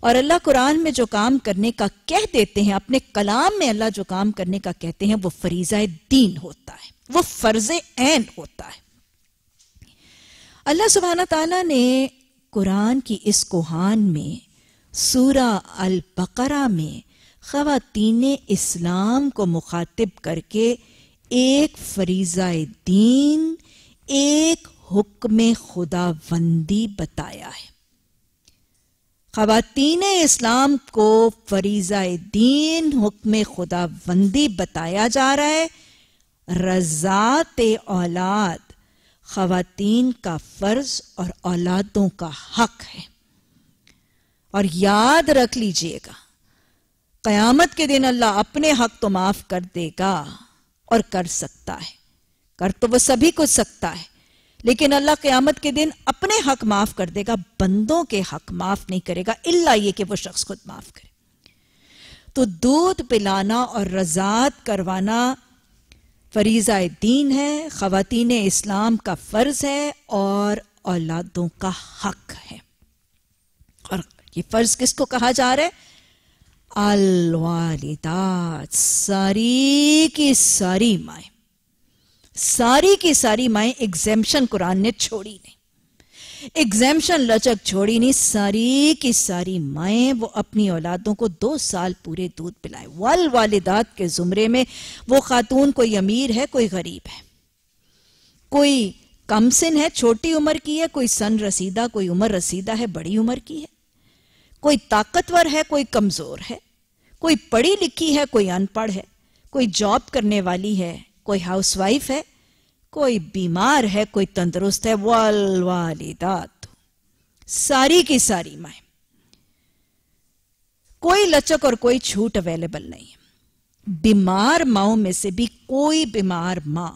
Speaker 1: और अल्लाह कुरान में जो काम करने का कह देते हैं अपने कलाम में अल्लाह जो काम करने का कहते हैं वो फरीजा दीन होता है वो फर्ज ऐन होता है अल्लाह सुबहाना तला ने कुरान की इस कोहान में सूरा अल बकरा में ख़वातीन इस्लाम को मुखातिब करके एक फरीज़ा दीन एक हुक्म खुदाबंदी बताया है ख़वातीन इस्लाम को फरीज़ा दीन हुक्म खुदाबंदी बताया जा रहा है रज़ात औलाद खातन का फ़र्ज़ और औलादों का हक है और याद रख लीजिएगा क़यामत के दिन अल्लाह अपने हक तो माफ़ कर देगा और कर सकता है कर तो वह सभी को सकता है लेकिन अल्लाह क्यामत के दिन अपने हक माफ कर देगा बंदों के हक माफ नहीं करेगा इल्ला ये कि वो शख्स खुद माफ करे तो दूध पिलाना और रजात करवाना फरीजा दीन है खातन इस्लाम का फ़र्ज है और औलादों का हक है और ये फ़र्ज किसको कहा जा रहा है अलवालिदा सारी की सारी माए सारी की सारी माए एग्जेम्पन कुरान ने छोड़ी नहीं एग्जेम्पन लचक छोड़ी नहीं सारी की सारी माए वो अपनी औलादों को दो साल पूरे दूध पिलाए वाल वालिदात के जुमरे में वो खातून कोई अमीर है कोई गरीब है कोई कम सिन है छोटी उम्र की है कोई सन रसीदा कोई उम्र रसीदा है बड़ी उम्र की है कोई ताकतवर है कोई कमज़ोर है कोई पढ़ी लिखी है कोई अनपढ़ है कोई जॉब करने वाली है कोई हाउसवाइफ है कोई बीमार है कोई तंदुरुस्त है वाली वालिदात सारी की सारी माए कोई लचक और कोई छूट अवेलेबल नहीं है बीमार माओ में से भी कोई बीमार मां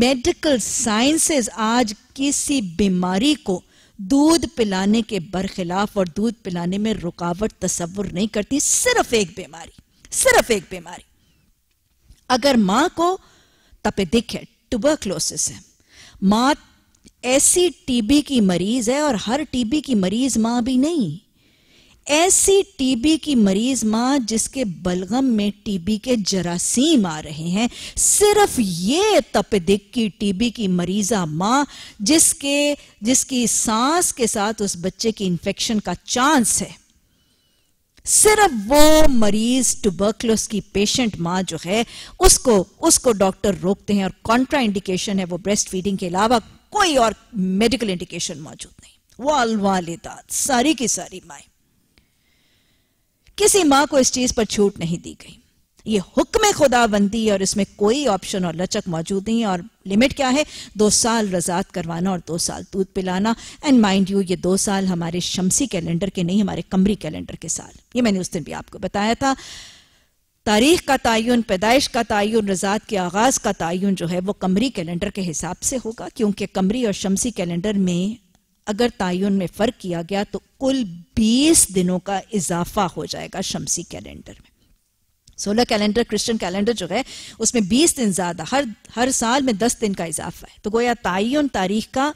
Speaker 1: मेडिकल साइंसेस आज किसी बीमारी को दूध पिलाने के बरखिलाफ और दूध पिलाने में रुकावट तस्वुर नहीं करती सिर्फ एक बीमारी सिर्फ एक बीमारी अगर मां को तपेदिक है क्लोसिस है माँ ऐसी टीबी की मरीज है और हर टीबी की मरीज माँ भी नहीं ऐसी टीबी की मरीज माँ जिसके बलगम में टीबी के जरासीम आ रहे हैं सिर्फ ये तपेदिक की टीबी की मरीजा माँ जिसके जिसकी सांस के साथ उस बच्चे की इन्फेक्शन का चांस है सिर्फ वो मरीज टूबर्कलोस की पेशेंट माँ जो है उसको उसको डॉक्टर रोकते हैं और कॉन्ट्रा इंडिकेशन है वो ब्रेस्ट फीडिंग के अलावा कोई और मेडिकल इंडिकेशन मौजूद नहीं वो अलवालिदात सारी की सारी माए किसी माँ को इस चीज पर छूट नहीं दी गई ये हुक्म खुदाबंदी और इसमें कोई ऑप्शन और लचक मौजूद नहीं है और लिमिट क्या है दो साल रजात करवाना और दो साल दूध पिलाना एंड माइंड यू ये दो साल हमारे शमसी कैलेंडर के नहीं हमारे कमरी कैलेंडर के साल ये मैंने उस दिन भी आपको बताया था तारीख का तयन पैदाइश का तयन रजात के आगाज़ का तयन जो है वो कमरी कैलेंडर के हिसाब से होगा क्योंकि कमरी और शमसी कैलेंडर में अगर तयन में फ़र्क किया गया तो कुल 20 दिनों का इजाफा हो जाएगा शमसी कैलेंडर में सोलर कैलेंडर क्रिश्चियन कैलेंडर जो है उसमें बीस दिन ज्यादा हर हर साल में दस दिन का इजाफा है तो गोया तयन तारीख का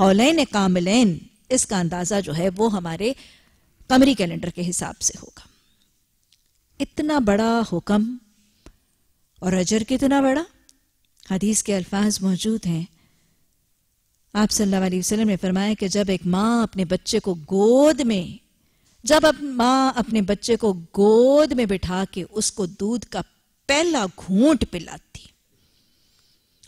Speaker 1: हौलैन कामलैन इसका अंदाजा जो है वो हमारे कमरी कैलेंडर के हिसाब से होगा इतना बड़ा हुक्म और अजर कितना बड़ा हदीस के अल्फाज मौजूद हैं आप सल्लल्लाहु अलैहि वसल्लम ने फरमाया कि जब एक माँ अपने बच्चे को गोद में जब अब माँ अपने बच्चे को गोद में बिठा के उसको दूध का पहला घूंट पिलाती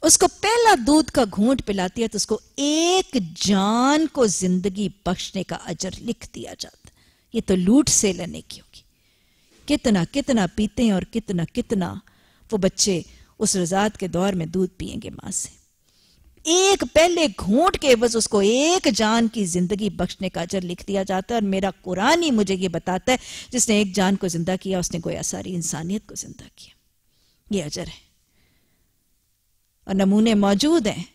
Speaker 1: उसको पहला दूध का घूंट पिलाती है तो उसको एक जान को जिंदगी बख्शने का अजर लिख दिया जाता ये तो लूट से लेने की होगी कितना कितना पीते हैं और कितना कितना वो बच्चे उस रजात के दौर में दूध पिएंगे माँ से एक पहले घूट के बस उसको एक जान की जिंदगी बख्शने का अजर लिख दिया जाता है और मेरा कुरान ही मुझे ये बताता है जिसने एक जान को जिंदा किया उसने गोया सारी इंसानियत को जिंदा किया ये अजर है और नमूने मौजूद हैं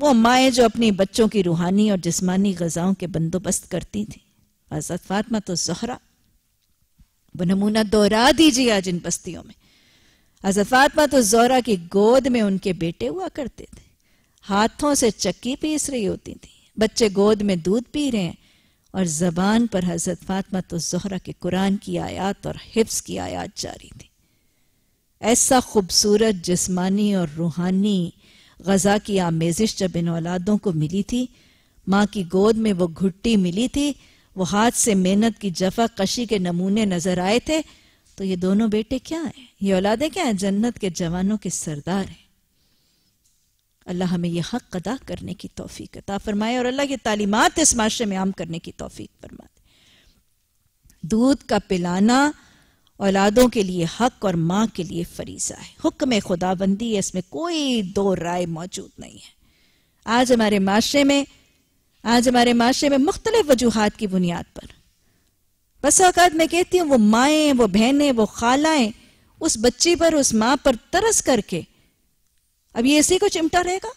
Speaker 1: वो माएँ जो अपने बच्चों की रूहानी और जिस्मानी गजाओं के बंदोबस्त करती थी हजरत फातमा तो जहरा वो नमूना दोहरा दीजिए आज इन बस्तियों में हजरत फातमा तो जहरा की गोद में उनके बेटे हुआ करते थे हाथों से चक्की पीस रही होती थी बच्चे गोद में दूध पी रहे हैं और जबान पर हजरत फातमा तो जहरा के कुरान की आयात और हिफ्स की आयात जारी थी ऐसा खूबसूरत जिस्मानी और रूहानी गजा की आमेजिश जब इन औलादों को मिली थी माँ की गोद में वो घुट्टी मिली थी वो हाथ से मेहनत की जफा कशी के नमूने नजर आए थे तो ये दोनों बेटे क्या हैं ये औलादे क्या हैं जन्नत के जवानों के सरदार हैं अल्लाह हमें यह हक अदा करने की तोफ़ी अता फरमाए और अल्लाह की तालीमत इस माशरे में आम करने की तोफ़ी दे दूध का पिलाना औलादों के लिए हक और माँ के लिए फरीजा है हुक्म खुदाबंदी है इसमें कोई दो राय मौजूद नहीं है आज हमारे माशरे में आज हमारे माशरे में मुख्तलिफ वजूहत की बुनियाद पर बस अवत मैं कहती हूँ वो माएँ वो बहनें वो खालाएँ उस बच्ची पर उस माँ पर तरस करके अब ये ऐसे को चिमटा रहेगा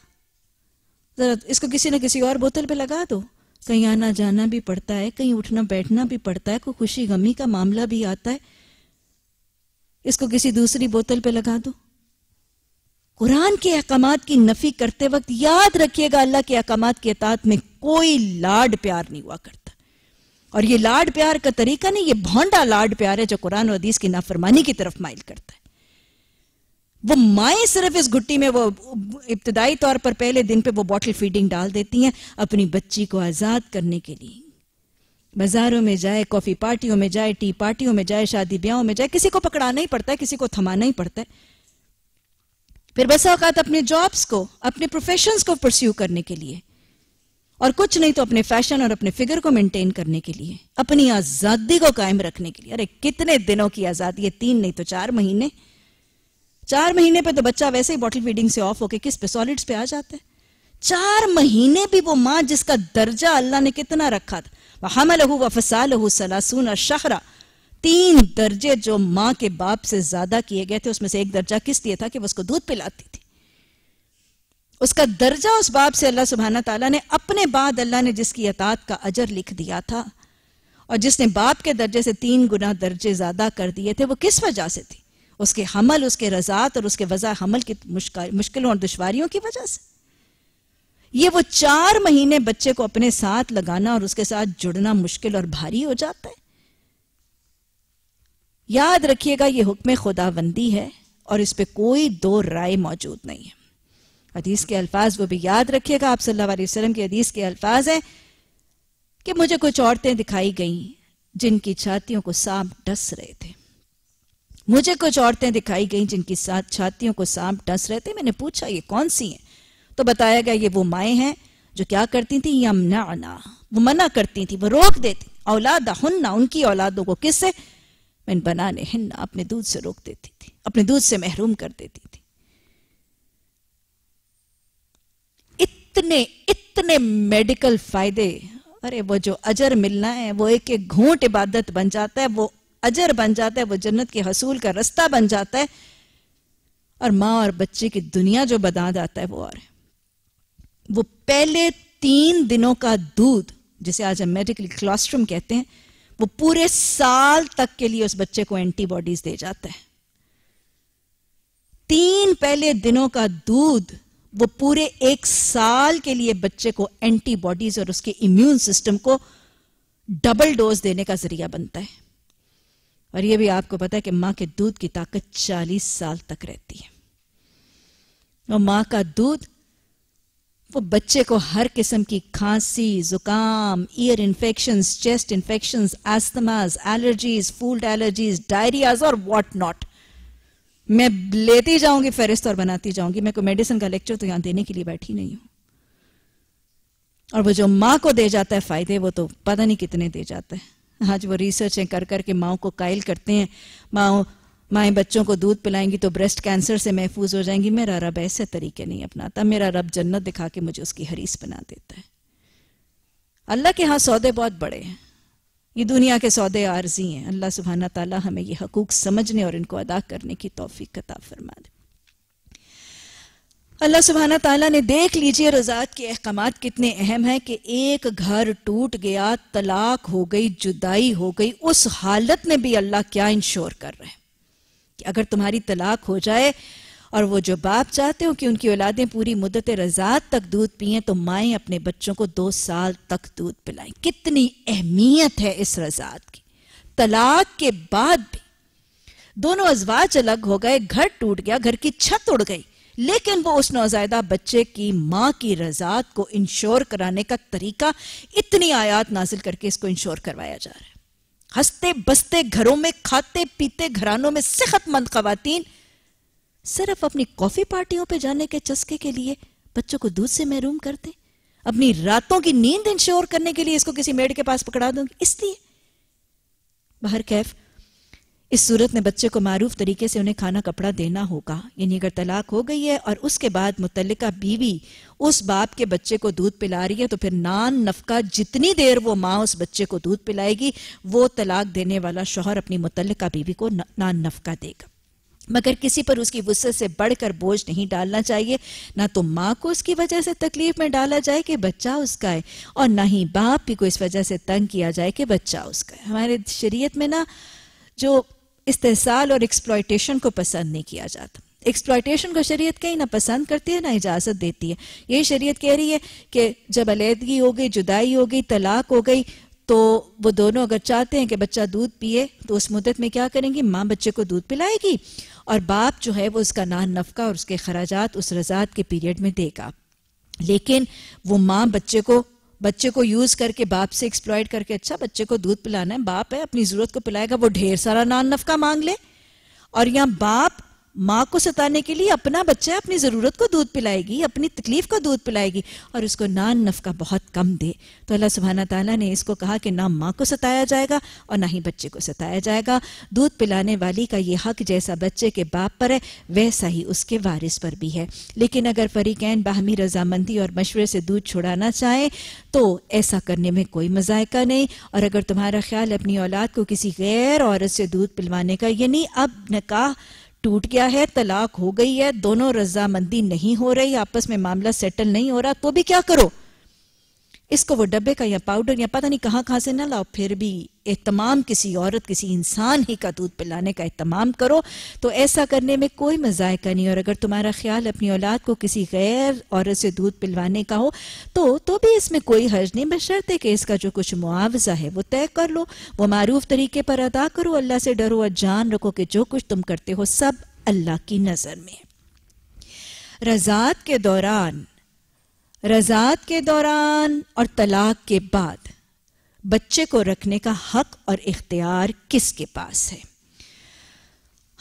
Speaker 1: जरा इसको किसी ना किसी और बोतल पे लगा दो कहीं आना जाना भी पड़ता है कहीं उठना बैठना भी पड़ता है कोई खुशी गमी का मामला भी आता है इसको किसी दूसरी बोतल पे लगा दो कुरान के अहकाम की नफी करते वक्त याद रखिएगा अल्लाह के अहकाम के अतात में कोई लाड प्यार नहीं हुआ करता और ये लाड प्यार का तरीका नहीं ये भोंडा लाड प्यार है जो कुरान और हदीस की नाफरमानी की तरफ माइल करता है वो माए सिर्फ इस घुट्टी में वो इब्तदाई तौर पर पहले दिन पे वो बॉटल फीडिंग डाल देती हैं अपनी बच्ची को आज़ाद करने के लिए बाजारों में जाए कॉफ़ी पार्टियों में जाए टी पार्टियों में जाए शादी ब्याहों में जाए किसी को पकड़ाना ही पड़ता है किसी को थमाना ही पड़ता है फिर बस औकात अपने जॉब्स को अपने प्रोफेशंस को परस्यू करने के लिए और कुछ नहीं तो अपने फैशन और अपने फिगर को मेंटेन करने के लिए अपनी आज़ादी को कायम रखने के लिए अरे कितने दिनों की आज़ादी है तीन नहीं तो चार महीने चार महीने पे तो बच्चा वैसे ही बॉटल फीडिंग से ऑफ होके किस पे सॉलिड्स पे आ जाते हैं चार महीने भी वो माँ जिसका दर्जा अल्लाह ने कितना रखा था वह हम लहू व फसा लहू सलासून शहरा तीन दर्जे जो माँ के बाप से ज्यादा किए गए थे उसमें से एक दर्जा किस दिए था कि उसको दूध पिलाती थी उसका दर्जा उस बाप से अल्लाह सुबहाना तला ने अपने बाद अल्लाह ने जिसकी अतात का अजर लिख दिया था और जिसने बाप के दर्जे से तीन गुना दर्जे ज्यादा कर दिए थे वो किस वजह से थी उसके हमल उसके रजात और उसके वजह हमल की मुश्किलों और दुशारियों की वजह से ये वो चार महीने बच्चे को अपने साथ लगाना और उसके साथ जुड़ना मुश्किल और भारी हो जाता है याद रखिएगा ये हुक्म खुदाबंदी है और इस पर कोई दो राय मौजूद नहीं है अदीस के अल्फाज वो भी याद रखिएगा आप सल्लल्लाहु अलैहि वसल्लम के अल्फाज हैं कि मुझे कुछ औरतें दिखाई गईं जिनकी छातियों को सांप डस रहे थे मुझे कुछ औरतें दिखाई गई जिनकी साथ छातियों को सांप डस रहे थे मैंने पूछा ये कौन सी हैं तो बताया गया ये वो माए हैं जो क्या करती थी यमना वो मना करती थी वो रोक देती औलादा हन्ना उनकी औलादों को किससे मैंने बनाने हिन्ना अपने दूध से रोक देती थी अपने दूध से महरूम कर देती थी इतने इतने मेडिकल फायदे अरे वो जो अजर मिलना है वो एक एक घूंट इबादत बन जाता है वो अजर बन जाता है वो जन्नत के हसूल का रास्ता बन जाता है और माँ और बच्चे की दुनिया जो बदा जाता है वो और है वो पहले तीन दिनों का दूध जिसे आज हम मेडिकल क्लॉस्ट्रम कहते हैं वो पूरे साल तक के लिए उस बच्चे को एंटीबॉडीज दे जाता है तीन पहले दिनों का दूध वो पूरे एक साल के लिए बच्चे को एंटीबॉडीज और उसके इम्यून सिस्टम को डबल डोज देने का जरिया बनता है और ये भी आपको पता है कि माँ के दूध की ताकत चालीस साल तक रहती है और माँ का दूध वो बच्चे को हर किस्म की खांसी जुकाम ear infection chest infection asthmas allergies food allergies diarrhoeas और वॉट नॉट मैं लेती जाऊंगी फहरिस्त और बनाती जाऊंगी मैं कोई मेडिसिन का लेक्चर तो यहां देने के लिए बैठी नहीं हूं और वो जो माँ को दे जाता है फायदे वो तो पता नहीं कितने दे जाता है आज वो रिसर्च कर कर के माओ को कायल करते हैं माओ माए बच्चों को दूध पिलाएंगी तो ब्रेस्ट कैंसर से महफूज हो जाएंगी मेरा रब ऐसे तरीके नहीं अपनाता मेरा रब जन्नत दिखा के मुझे उसकी हरीस बना देता है अल्लाह के यहाँ सौदे बहुत बड़े हैं ये दुनिया के सौदे आर्जी हैं अल्लाह सुबहाना ताला हमें ये हकूक समझने और इनको अदा करने की तोफ़ी कता फरमा दे अल्लाह सुबहाना तला ने देख लीजिए रजात के अहकाम कितने अहम हैं कि एक घर टूट गया तलाक हो गई जुदाई हो गई उस हालत में भी अल्लाह क्या इंश्योर कर रहे हैं कि अगर तुम्हारी तलाक हो जाए और वो जो बाप चाहते हो कि उनकी औलादें पूरी मुद्दत रजात तक दूध पिए तो माएँ अपने बच्चों को दो साल तक दूध पिलाएं कितनी अहमियत है इस रजात की तलाक के बाद भी दोनों अजवाज अलग हो गए घर टूट गया घर की छत उड़ गई लेकिन वो उस नौजायदा बच्चे की माँ की रजात को इंश्योर कराने का तरीका इतनी आयात नाजिल करके इसको इंश्योर करवाया जा रहा है हंसते बसते घरों में खाते पीते घरानों में सेहतमंद खातन सिर्फ अपनी कॉफी पार्टियों पे जाने के चस्के के लिए बच्चों को दूध से महरूम करते अपनी रातों की नींद इंश्योर करने के लिए इसको किसी मेड के पास पकड़ा दूंगी इसलिए बाहर कैफ इस सूरत में बच्चे को मारूफ तरीके से उन्हें खाना कपड़ा देना होगा यानी अगर तलाक हो गई है और उसके बाद मुतल बीवी उस बाप के बच्चे को दूध पिला रही है तो फिर नान नफका जितनी देर वो माँ उस बच्चे को दूध पिलाएगी वो तलाक देने वाला शोहर अपनी मुतल बीवी को नान नफका देगा मगर किसी पर उसकी गुस्से से बढ़कर बोझ नहीं डालना चाहिए ना तो माँ को उसकी वजह से तकलीफ में डाला जाए कि बच्चा उसका है और ना ही बाप भी को इस वजह से तंग किया जाए कि बच्चा उसका है हमारे शरीय में ना जो इस्तेसाल और एक्सप्लॉयटेशन को पसंद नहीं किया जाता एक्सप्लॉयटेशन को शरीयत कहीं ना पसंद करती है ना इजाज़त देती है यही शरीयत कह रही है कि जब अलीदगी हो गई जुदाई हो गई तलाक हो गई तो वो दोनों अगर चाहते हैं कि बच्चा दूध पिए तो उस मुद्दत में क्या करेंगी माँ बच्चे को दूध पिलाएगी और बाप जो है वो उसका नान नफका और उसके खराजात उस रजात के पीरियड में देगा लेकिन वो माँ बच्चे को बच्चे को यूज करके बाप से एक्सप्लॉयड करके अच्छा बच्चे को दूध पिलाना है बाप है अपनी जरूरत को पिलाएगा वो ढेर सारा नान नफका मांग ले और यहाँ बाप माँ को सताने के लिए अपना बच्चा अपनी ज़रूरत को दूध पिलाएगी अपनी तकलीफ को दूध पिलाएगी और उसको नान नफका बहुत कम दे तो अल्लाह सुबहाना तला ने इसको कहा कि ना माँ को सताया जाएगा और ना ही बच्चे को सताया जाएगा दूध पिलाने वाली का ये हक जैसा बच्चे के बाप पर है वैसा ही उसके वारिस पर भी है लेकिन अगर फरीकैन बाहमी रजामंदी और मशवरे से दूध छुड़ाना चाहें तो ऐसा करने में कोई मजायका नहीं और अगर तुम्हारा ख्याल अपनी औलाद को किसी गैर औरत से दूध पिलवाने का यानी अब नकाह टूट गया है तलाक हो गई है दोनों रजामंदी नहीं हो रही आपस में मामला सेटल नहीं हो रहा तो भी क्या करो इसको वो डब्बे का या पाउडर या पता नहीं कहाँ कहाँ से ना लाओ फिर भी एहतमाम किसी औरत किसी इंसान ही का दूध पिलाने का एहतमाम करो तो ऐसा करने में कोई मजायका नहीं और अगर तुम्हारा ख्याल अपनी औलाद को किसी गैर औरत से दूध पिलवाने का हो तो तो भी इसमें कोई हर्ज नहीं बशर्ते कि इसका जो कुछ मुआवजा है वो तय कर लो वो मारूफ तरीके पर अदा करो अल्लाह से डरो और जान रखो कि जो कुछ तुम करते हो सब अल्लाह की नज़र में रजात के दौरान रजात के दौरान और तलाक के बाद बच्चे को रखने का हक और इख्तियार किसके पास है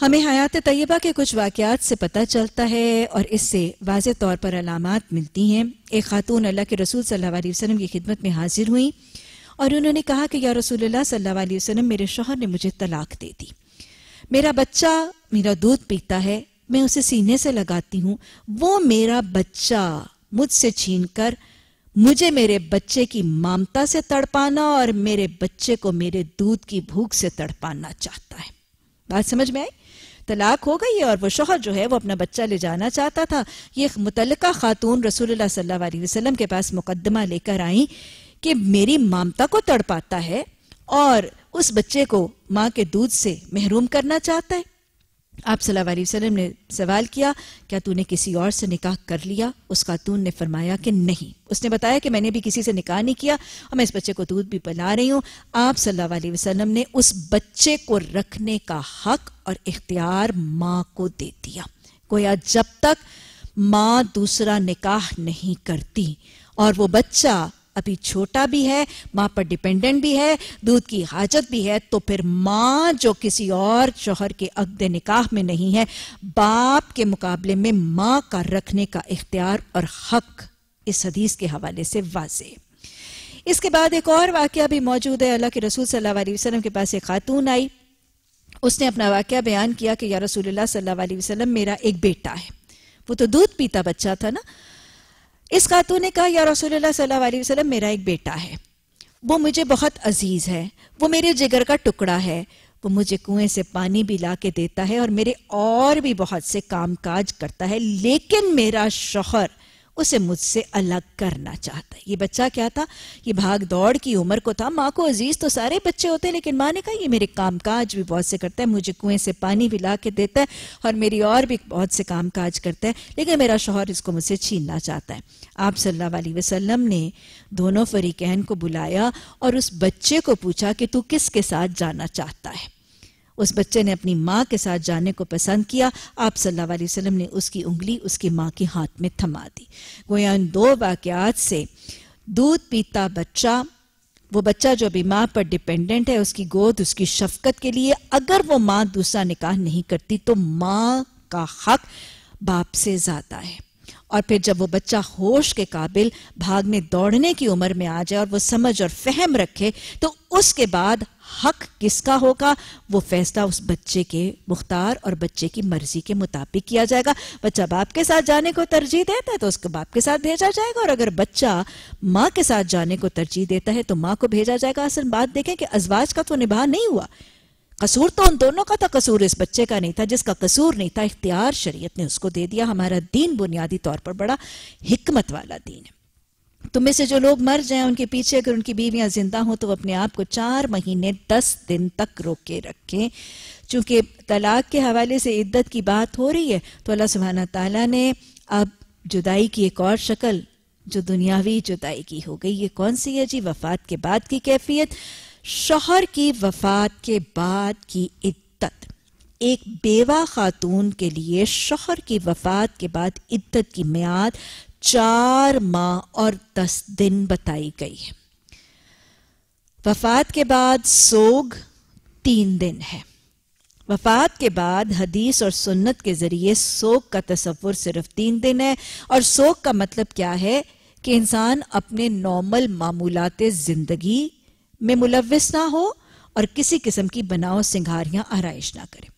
Speaker 1: हमें हयात तयबा के कुछ वाक़ात से पता चलता है और इससे वाज तौर पर अलामत मिलती हैं एक खातून अल्लाह के रसूल सल्ला वसलम की खिदमत में हाजिर हुई और उन्होंने कहा कि या रसूल सल्ला वसलम मेरे शोहर ने मुझे तलाक दे दी मेरा बच्चा मेरा दूध पीता है मैं उसे सीने से लगाती हूँ वो मेरा बच्चा मुझसे छीनकर मुझे मेरे बच्चे की मामता से तड़पाना और मेरे बच्चे को मेरे दूध की भूख से तड़पाना चाहता है बात समझ में आई तलाक हो गई है और वो शोहर जो है वो अपना बच्चा ले जाना चाहता था ये मुतल खातून रसूल सल्लल्लाहु के पास मुकदमा लेकर आई कि मेरी मामता को तड़पाता है और उस बच्चे को माँ के दूध से महरूम करना चाहता है आप वसल्लम ने सवाल किया क्या तूने किसी और से निकाह कर लिया उस खातून ने फरमाया कि नहीं उसने बताया कि मैंने भी किसी से निकाह नहीं किया और मैं इस बच्चे को दूध भी पिला रही हूँ आप सल्लल्लाहु अलैहि वसल्लम ने उस बच्चे को रखने का हक और इख्तियार माँ को दे दिया गोया जब तक माँ दूसरा निकाह नहीं करती और वो बच्चा अभी छोटा भी है माँ पर डिपेंडेंट भी है दूध की हाजत भी है तो फिर माँ जो किसी और शोहर के अकद निकाह में नहीं है बाप के मुकाबले में माँ का रखने का इख्तियार और हक इस हदीस के हवाले से वाजे इसके बाद एक और वाक्य भी मौजूद है अल्लाह के रसूल सल्लल्लाहु अलैहि वसल्लम के पास एक खातून आई उसने अपना वाक्य बयान किया कि या रसूल सल्लल्लाहु अलैहि वसल्लम मेरा एक बेटा है वो तो दूध पीता बच्चा था ना इस खातून ने कहा या रसोल्ला मेरा एक बेटा है वो मुझे बहुत अजीज़ है वो मेरे जिगर का टुकड़ा है वो मुझे कुएं से पानी भी ला के देता है और मेरे और भी बहुत से काम काज करता है लेकिन मेरा शोहर उसे मुझसे अलग करना चाहता है ये बच्चा क्या था ये भाग दौड़ की उम्र को था माँ को अजीज तो सारे बच्चे होते हैं लेकिन माँ ने कहा ये मेरे काम काज भी बहुत से करता है मुझे कुएं से पानी भी ला के देता है और मेरी और भी बहुत से काम काज करता है लेकिन मेरा शोहर इसको मुझसे छीनना चाहता है आप सल्ला वसलम ने दोनों फरीकहन को बुलाया और उस बच्चे को पूछा कि तू किसके साथ जाना चाहता है उस बच्चे ने अपनी माँ के साथ जाने को पसंद किया आप सल्लल्लाहु अलैहि वसल्लम ने उसकी उंगली उसकी माँ के हाथ में थमा दी गोया इन दो वाक्यात से दूध पीता बच्चा वो बच्चा जो अभी माँ पर डिपेंडेंट है उसकी गोद उसकी शफकत के लिए अगर वो माँ दूसरा निकाह नहीं करती तो माँ का हक बाप से ज़्यादा है और फिर जब वो बच्चा होश के काबिल भागने दौड़ने की उम्र में आ जाए और वो समझ और फहम रखे तो उसके बाद हक किसका होगा वो फैसला उस बच्चे के मुख्तार और बच्चे की मर्जी के मुताबिक किया जाएगा बच्चा बाप के साथ जाने को तरजीह देता है तो उसको बाप के साथ भेजा जाएगा और अगर बच्चा माँ के साथ जाने को तरजीह देता है तो माँ को भेजा जाएगा असल बात देखें कि अजवाज का तो निभा नहीं हुआ कसूर तो उन दोनों का था कसूर इस बच्चे का नहीं था जिसका कसूर नहीं था इख्तियार शरीयत ने उसको दे दिया हमारा दीन बुनियादी तौर पर बड़ा हिकमत वाला दीन है तुम तो में से जो लोग मर जाएं उनके पीछे अगर उनकी बीवियां जिंदा हों तो अपने आप को चार महीने दस दिन तक रोक के रखें चूंकि तलाक के हवाले से इद्दत की बात हो रही है तो अल्लाह सुबहाना तला ने अब जुदाई की एक और शक्ल जो दुनियावी जुदाई की हो गई ये कौन सी है जी वफात के बाद की कैफियत शोहर की वफात के बाद की इद्दत एक बेवा खातून के लिए शोहर की वफात के बाद इद्दत की म्याद चार माह और दस दिन बताई गई है वफात के बाद सोग तीन दिन है वफात के बाद हदीस और सुन्नत के ज़रिए सोग का तस्वुर सिर्फ तीन दिन है और सोग का मतलब क्या है कि इंसान अपने नॉर्मल मामूलत ज़िंदगी में मुलविस ना हो और किसी किस्म की बनाव सिंघारियां आरइश ना करे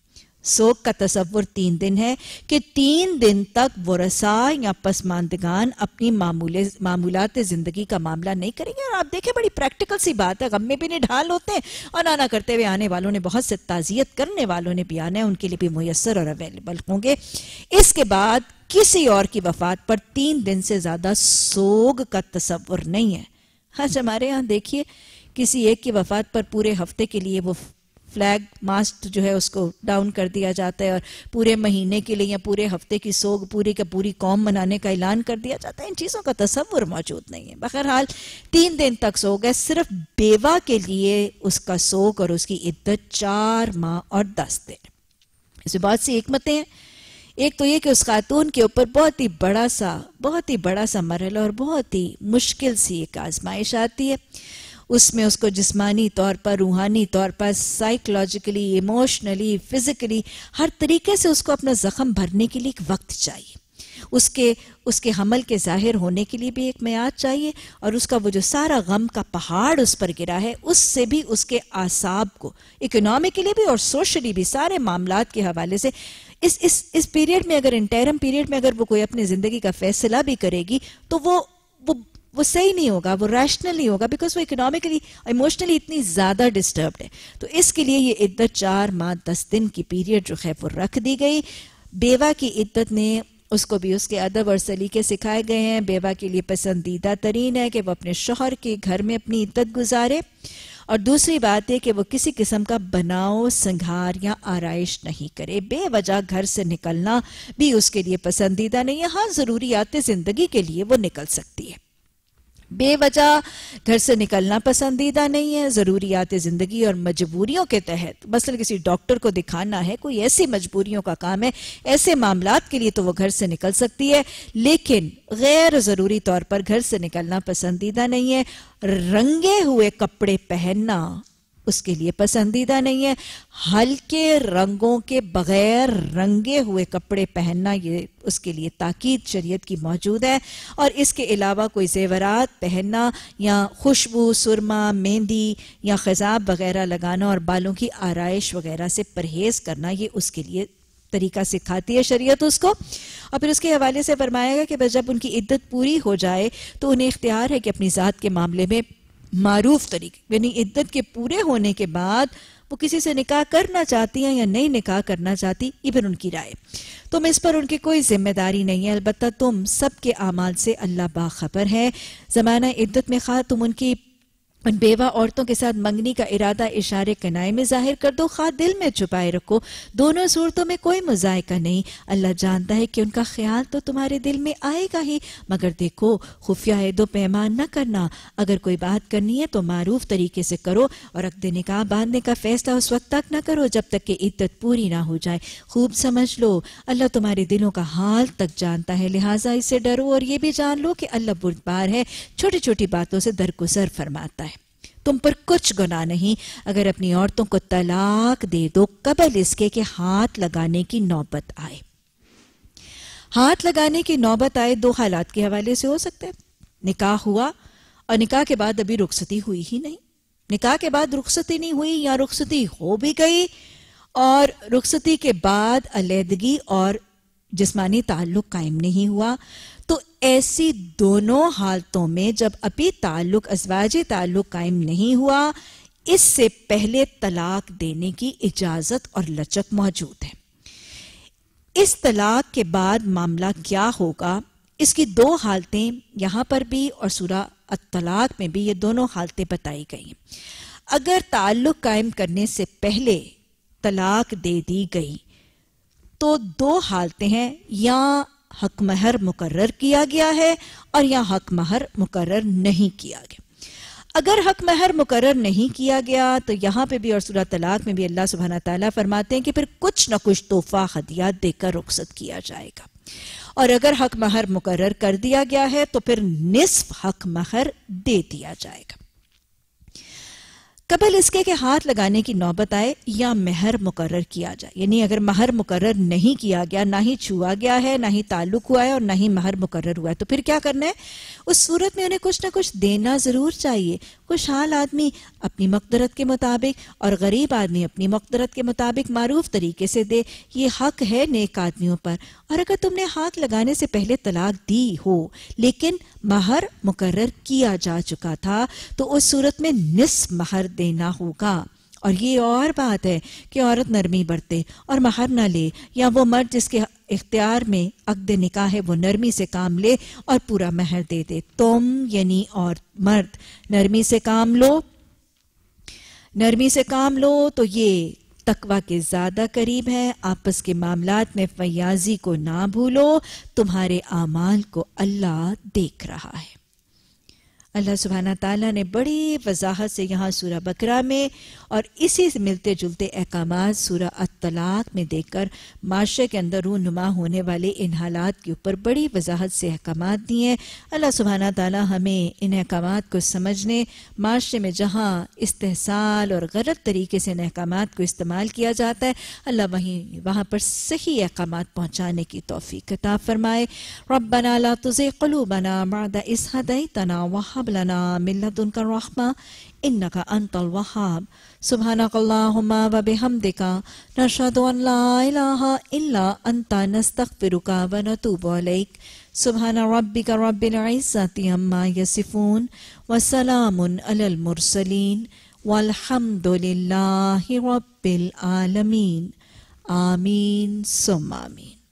Speaker 1: सोग का तस्वुर तीन दिन है कि तीन दिन तक वरसा या पसमानदगान अपनी मामूले मामूलत ज़िंदगी का मामला नहीं करेंगे और आप देखें बड़ी प्रैक्टिकल सी बात है गम में भी ढाल होते हैं और नाना करते हुए आने वालों ने बहुत से ताज़ियत करने वालों ने भी आना है उनके लिए भी मैसर और अवेलेबल होंगे इसके बाद किसी और की वफात पर तीन दिन से ज़्यादा सोग का तस्वर नहीं है हज अच्छा, हमारे यहाँ देखिए किसी एक की वफात पर पूरे हफ्ते के लिए वो फ्लैग मास्ट जो है उसको डाउन कर दिया जाता है और पूरे महीने के लिए या पूरे हफ्ते की सोग पूरी का पूरी कौम मनाने का ऐलान कर दिया जाता है इन चीज़ों का तस्वुर मौजूद नहीं है बहरहाल तीन दिन तक सोग है सिर्फ बेवा के लिए उसका सोग और उसकी इद्दत चार माह और दस दिन इसमें बहुत सी हमतें हैं एक तो ये कि उस खातून के ऊपर बहुत ही बड़ा सा बहुत ही बड़ा सा मरल और बहुत ही मुश्किल सी एक आजमाइश आती है उसमें उसको जिस्मानी तौर पर रूहानी तौर पर साइकोलॉजिकली इमोशनली फिजिकली हर तरीके से उसको अपना ज़ख्म भरने के लिए एक वक्त चाहिए उसके उसके हमल के ज़ाहिर होने के लिए भी एक मैाद चाहिए और उसका वो जो सारा गम का पहाड़ उस पर गिरा है उससे भी उसके आसाब को इकोनॉमिकली भी और सोशली भी सारे मामला के हवाले से इस इस इस पीरियड में अगर इंटरम पीरियड में अगर वो कोई अपनी ज़िंदगी का फैसला भी करेगी तो वो वो सही नहीं होगा वो रैशनल नहीं होगा बिकॉज वो इकोनॉमिकली इमोशनली इतनी ज़्यादा डिस्टर्ब है तो इसके लिए ये इद्दत चार माह दस दिन की पीरियड जो है वो रख दी गई बेवा की इद्दत ने उसको भी उसके अदब और सलीके सिखाए गए हैं बेवा के लिए पसंदीदा तरीन है कि वह अपने शोहर के घर में अपनी इद्दत गुजारे और दूसरी बात यह कि वो किसी किस्म का बनाओ संघार या आरइश नहीं करे बेवजह घर से निकलना भी उसके लिए पसंदीदा नहीं है हाँ ज़रूरियात ज़िंदगी के लिए वो निकल सकती है बेवजह घर से निकलना पसंदीदा नहीं है ज़रूरियात ज़िंदगी और मजबूरियों के तहत मसल किसी डॉक्टर को दिखाना है कोई ऐसी मजबूरियों का काम है ऐसे मामला के लिए तो वो घर से निकल सकती है लेकिन गैर ज़रूरी तौर पर घर से निकलना पसंदीदा नहीं है रंगे हुए कपड़े पहनना उसके लिए पसंदीदा नहीं है हल्के रंगों के बगैर रंगे हुए कपड़े पहनना ये उसके लिए ताकीद शरीयत की मौजूद है और इसके अलावा कोई जेवरात पहनना या खुशबू सुरमा मेहंदी या खजाब वगैरह लगाना और बालों की आरइश वगैरह से परहेज करना ये उसके लिए तरीका सिखाती है शरीयत उसको और फिर उसके हवाले से फरमाएगा गया कि जब उनकी इद्दत पूरी हो जाए तो उन्हें इख्तियार है कि अपनी ज़ात के मामले में मारूफ तरीके यानी इद्दत के पूरे होने के बाद वो किसी से निकाह करना चाहती हैं या नहीं निकाह करना चाहती इवन उनकी राय तुम इस पर उनकी कोई जिम्मेदारी नहीं है अलबत् तुम सबके अमाल से अल्लाह बाखबर है ज़माना इद्दत में खा तुम उनकी उन बेवा औरतों के साथ मंगनी का इरादा इशारे कनाए में जाहिर कर दो खा दिल में छुपाए रखो दोनों सूरतों में कोई मुजायका नहीं अल्लाह जानता है कि उनका ख्याल तो तुम्हारे दिल में आएगा ही मगर देखो खुफिया दो तो पैमान न करना अगर कोई बात करनी है तो मारूफ तरीके से करो और अकद निकाह बांधने का फैसला उस वक्त तक न करो जब तक कि इद्दत पूरी ना हो जाए खूब समझ लो अल्लाह तुम्हारे दिलों का हाल तक जानता है लिहाजा इसे डरो और ये भी जान लो कि अल्लाह बुरदबार है छोटी छोटी बातों से दरगुजर फरमाता है तुम पर कुछ गुना नहीं अगर अपनी औरतों को तलाक दे दो कबल इसके कि हाथ लगाने की नौबत आए हाथ लगाने की नौबत आए दो हालात के हवाले से हो सकते हैं निकाह हुआ और निकाह के बाद अभी रुखसती हुई ही नहीं निकाह के बाद रुखसती नहीं हुई या रुखसती हो भी गई और रुखसती के बाद अलीदगी और जिस्मानी ताल्लुक कायम नहीं हुआ तो ऐसी दोनों हालतों में जब अभी ताल्लुक अजवाजी ताल्लुक कायम नहीं हुआ इससे पहले तलाक देने की इजाजत और लचक मौजूद है इस तलाक के बाद मामला क्या होगा इसकी दो हालतें यहां पर भी और सूरा तलाक में भी ये दोनों हालतें बताई गई हैं अगर ताल्लुक कायम करने से पहले तलाक दे दी गई तो दो हालतें हैं या हक महर मुकर किया गया है और यहाँ हक महर मुकर नहीं किया गया अगर हक महर मुकर नहीं किया गया तो यहाँ पे भी और सूरह तलाक में भी अल्लाह सुबहाना तला फरमाते हैं कि फिर कुछ ना कुछ तोहफा हदिया देकर रुखसत किया जाएगा और अगर हक महर मुकर कर दिया गया है तो फिर निसफ हक महर दे दिया जाएगा कबल इसके के हाथ लगाने की नौबत आए या मेहर मुकर किया जाए यानी अगर महर मुकर नहीं किया गया ना ही छुआ गया है ना ही ताल्लुक हुआ है और ना ही महर मुकर हुआ है तो फिर क्या करना है उस सूरत में उन्हें कुछ ना कुछ देना ज़रूर चाहिए खुशहाल आदमी अपनी मकदरत के मुताबिक और गरीब आदमी अपनी मकदरत के मुताबिक मारूफ तरीके से दे ये हक है नेक आदमियों पर और अगर तुमने हाथ लगाने से पहले तलाक दी हो लेकिन महर मुकर किया जा चुका था तो उस सूरत में निस महर देना होगा और ये और बात है कि औरत नरमी बरते और महर ना ले या वो मर्द जिसके इख्तियार में अकद निकाह है वो नरमी से काम ले और पूरा महर दे दे तुम यानी और मर्द नरमी से काम लो नरमी से काम लो तो ये तकवा के ज़्यादा करीब है आपस के मामला में फयाजी को ना भूलो तुम्हारे आमाल को अल्लाह देख रहा है अल्लाह सुबहाना तला ने बड़ी वजाहत से यहाँ सूरह बकरा में और इसी से मिलते जुलते अहकाम सूरह अतलाक में देखकर माशरे के अंदर रूनुमा होने वाले इन हालात के ऊपर बड़ी वजाहत से अहकाम दिए हैं अल्लाह सुबहाना तला हमें इन अहकाम को समझने माशरे में जहाँ इस्तेसाल और गलत तरीके से इन अहकाम को इस्तेमाल किया जाता है अल्लाह वहीं वहाँ पर सही अहकाम पहुँचाने की तोफ़ी कता फरमाए बना ला तुज़े बना मादा इस हद तना वहाँ लना मिल्लदुनकर्रहमा इन्नक अंतल वहाब सुबहानकल्लाहुम्मा व बिहमदिका नशहदु अन ला इलाहा इल्ला अंता नस्तगफिरुका व नतूबु अलैक सुबहान रब्बिक रब्बिल इज्जति अम्मा यसिफून व सलामुन अलल मुरसलीन वल्हम्दुलिल्लाहि रब्बिल आलमीन आमीन सुम्मा आमीन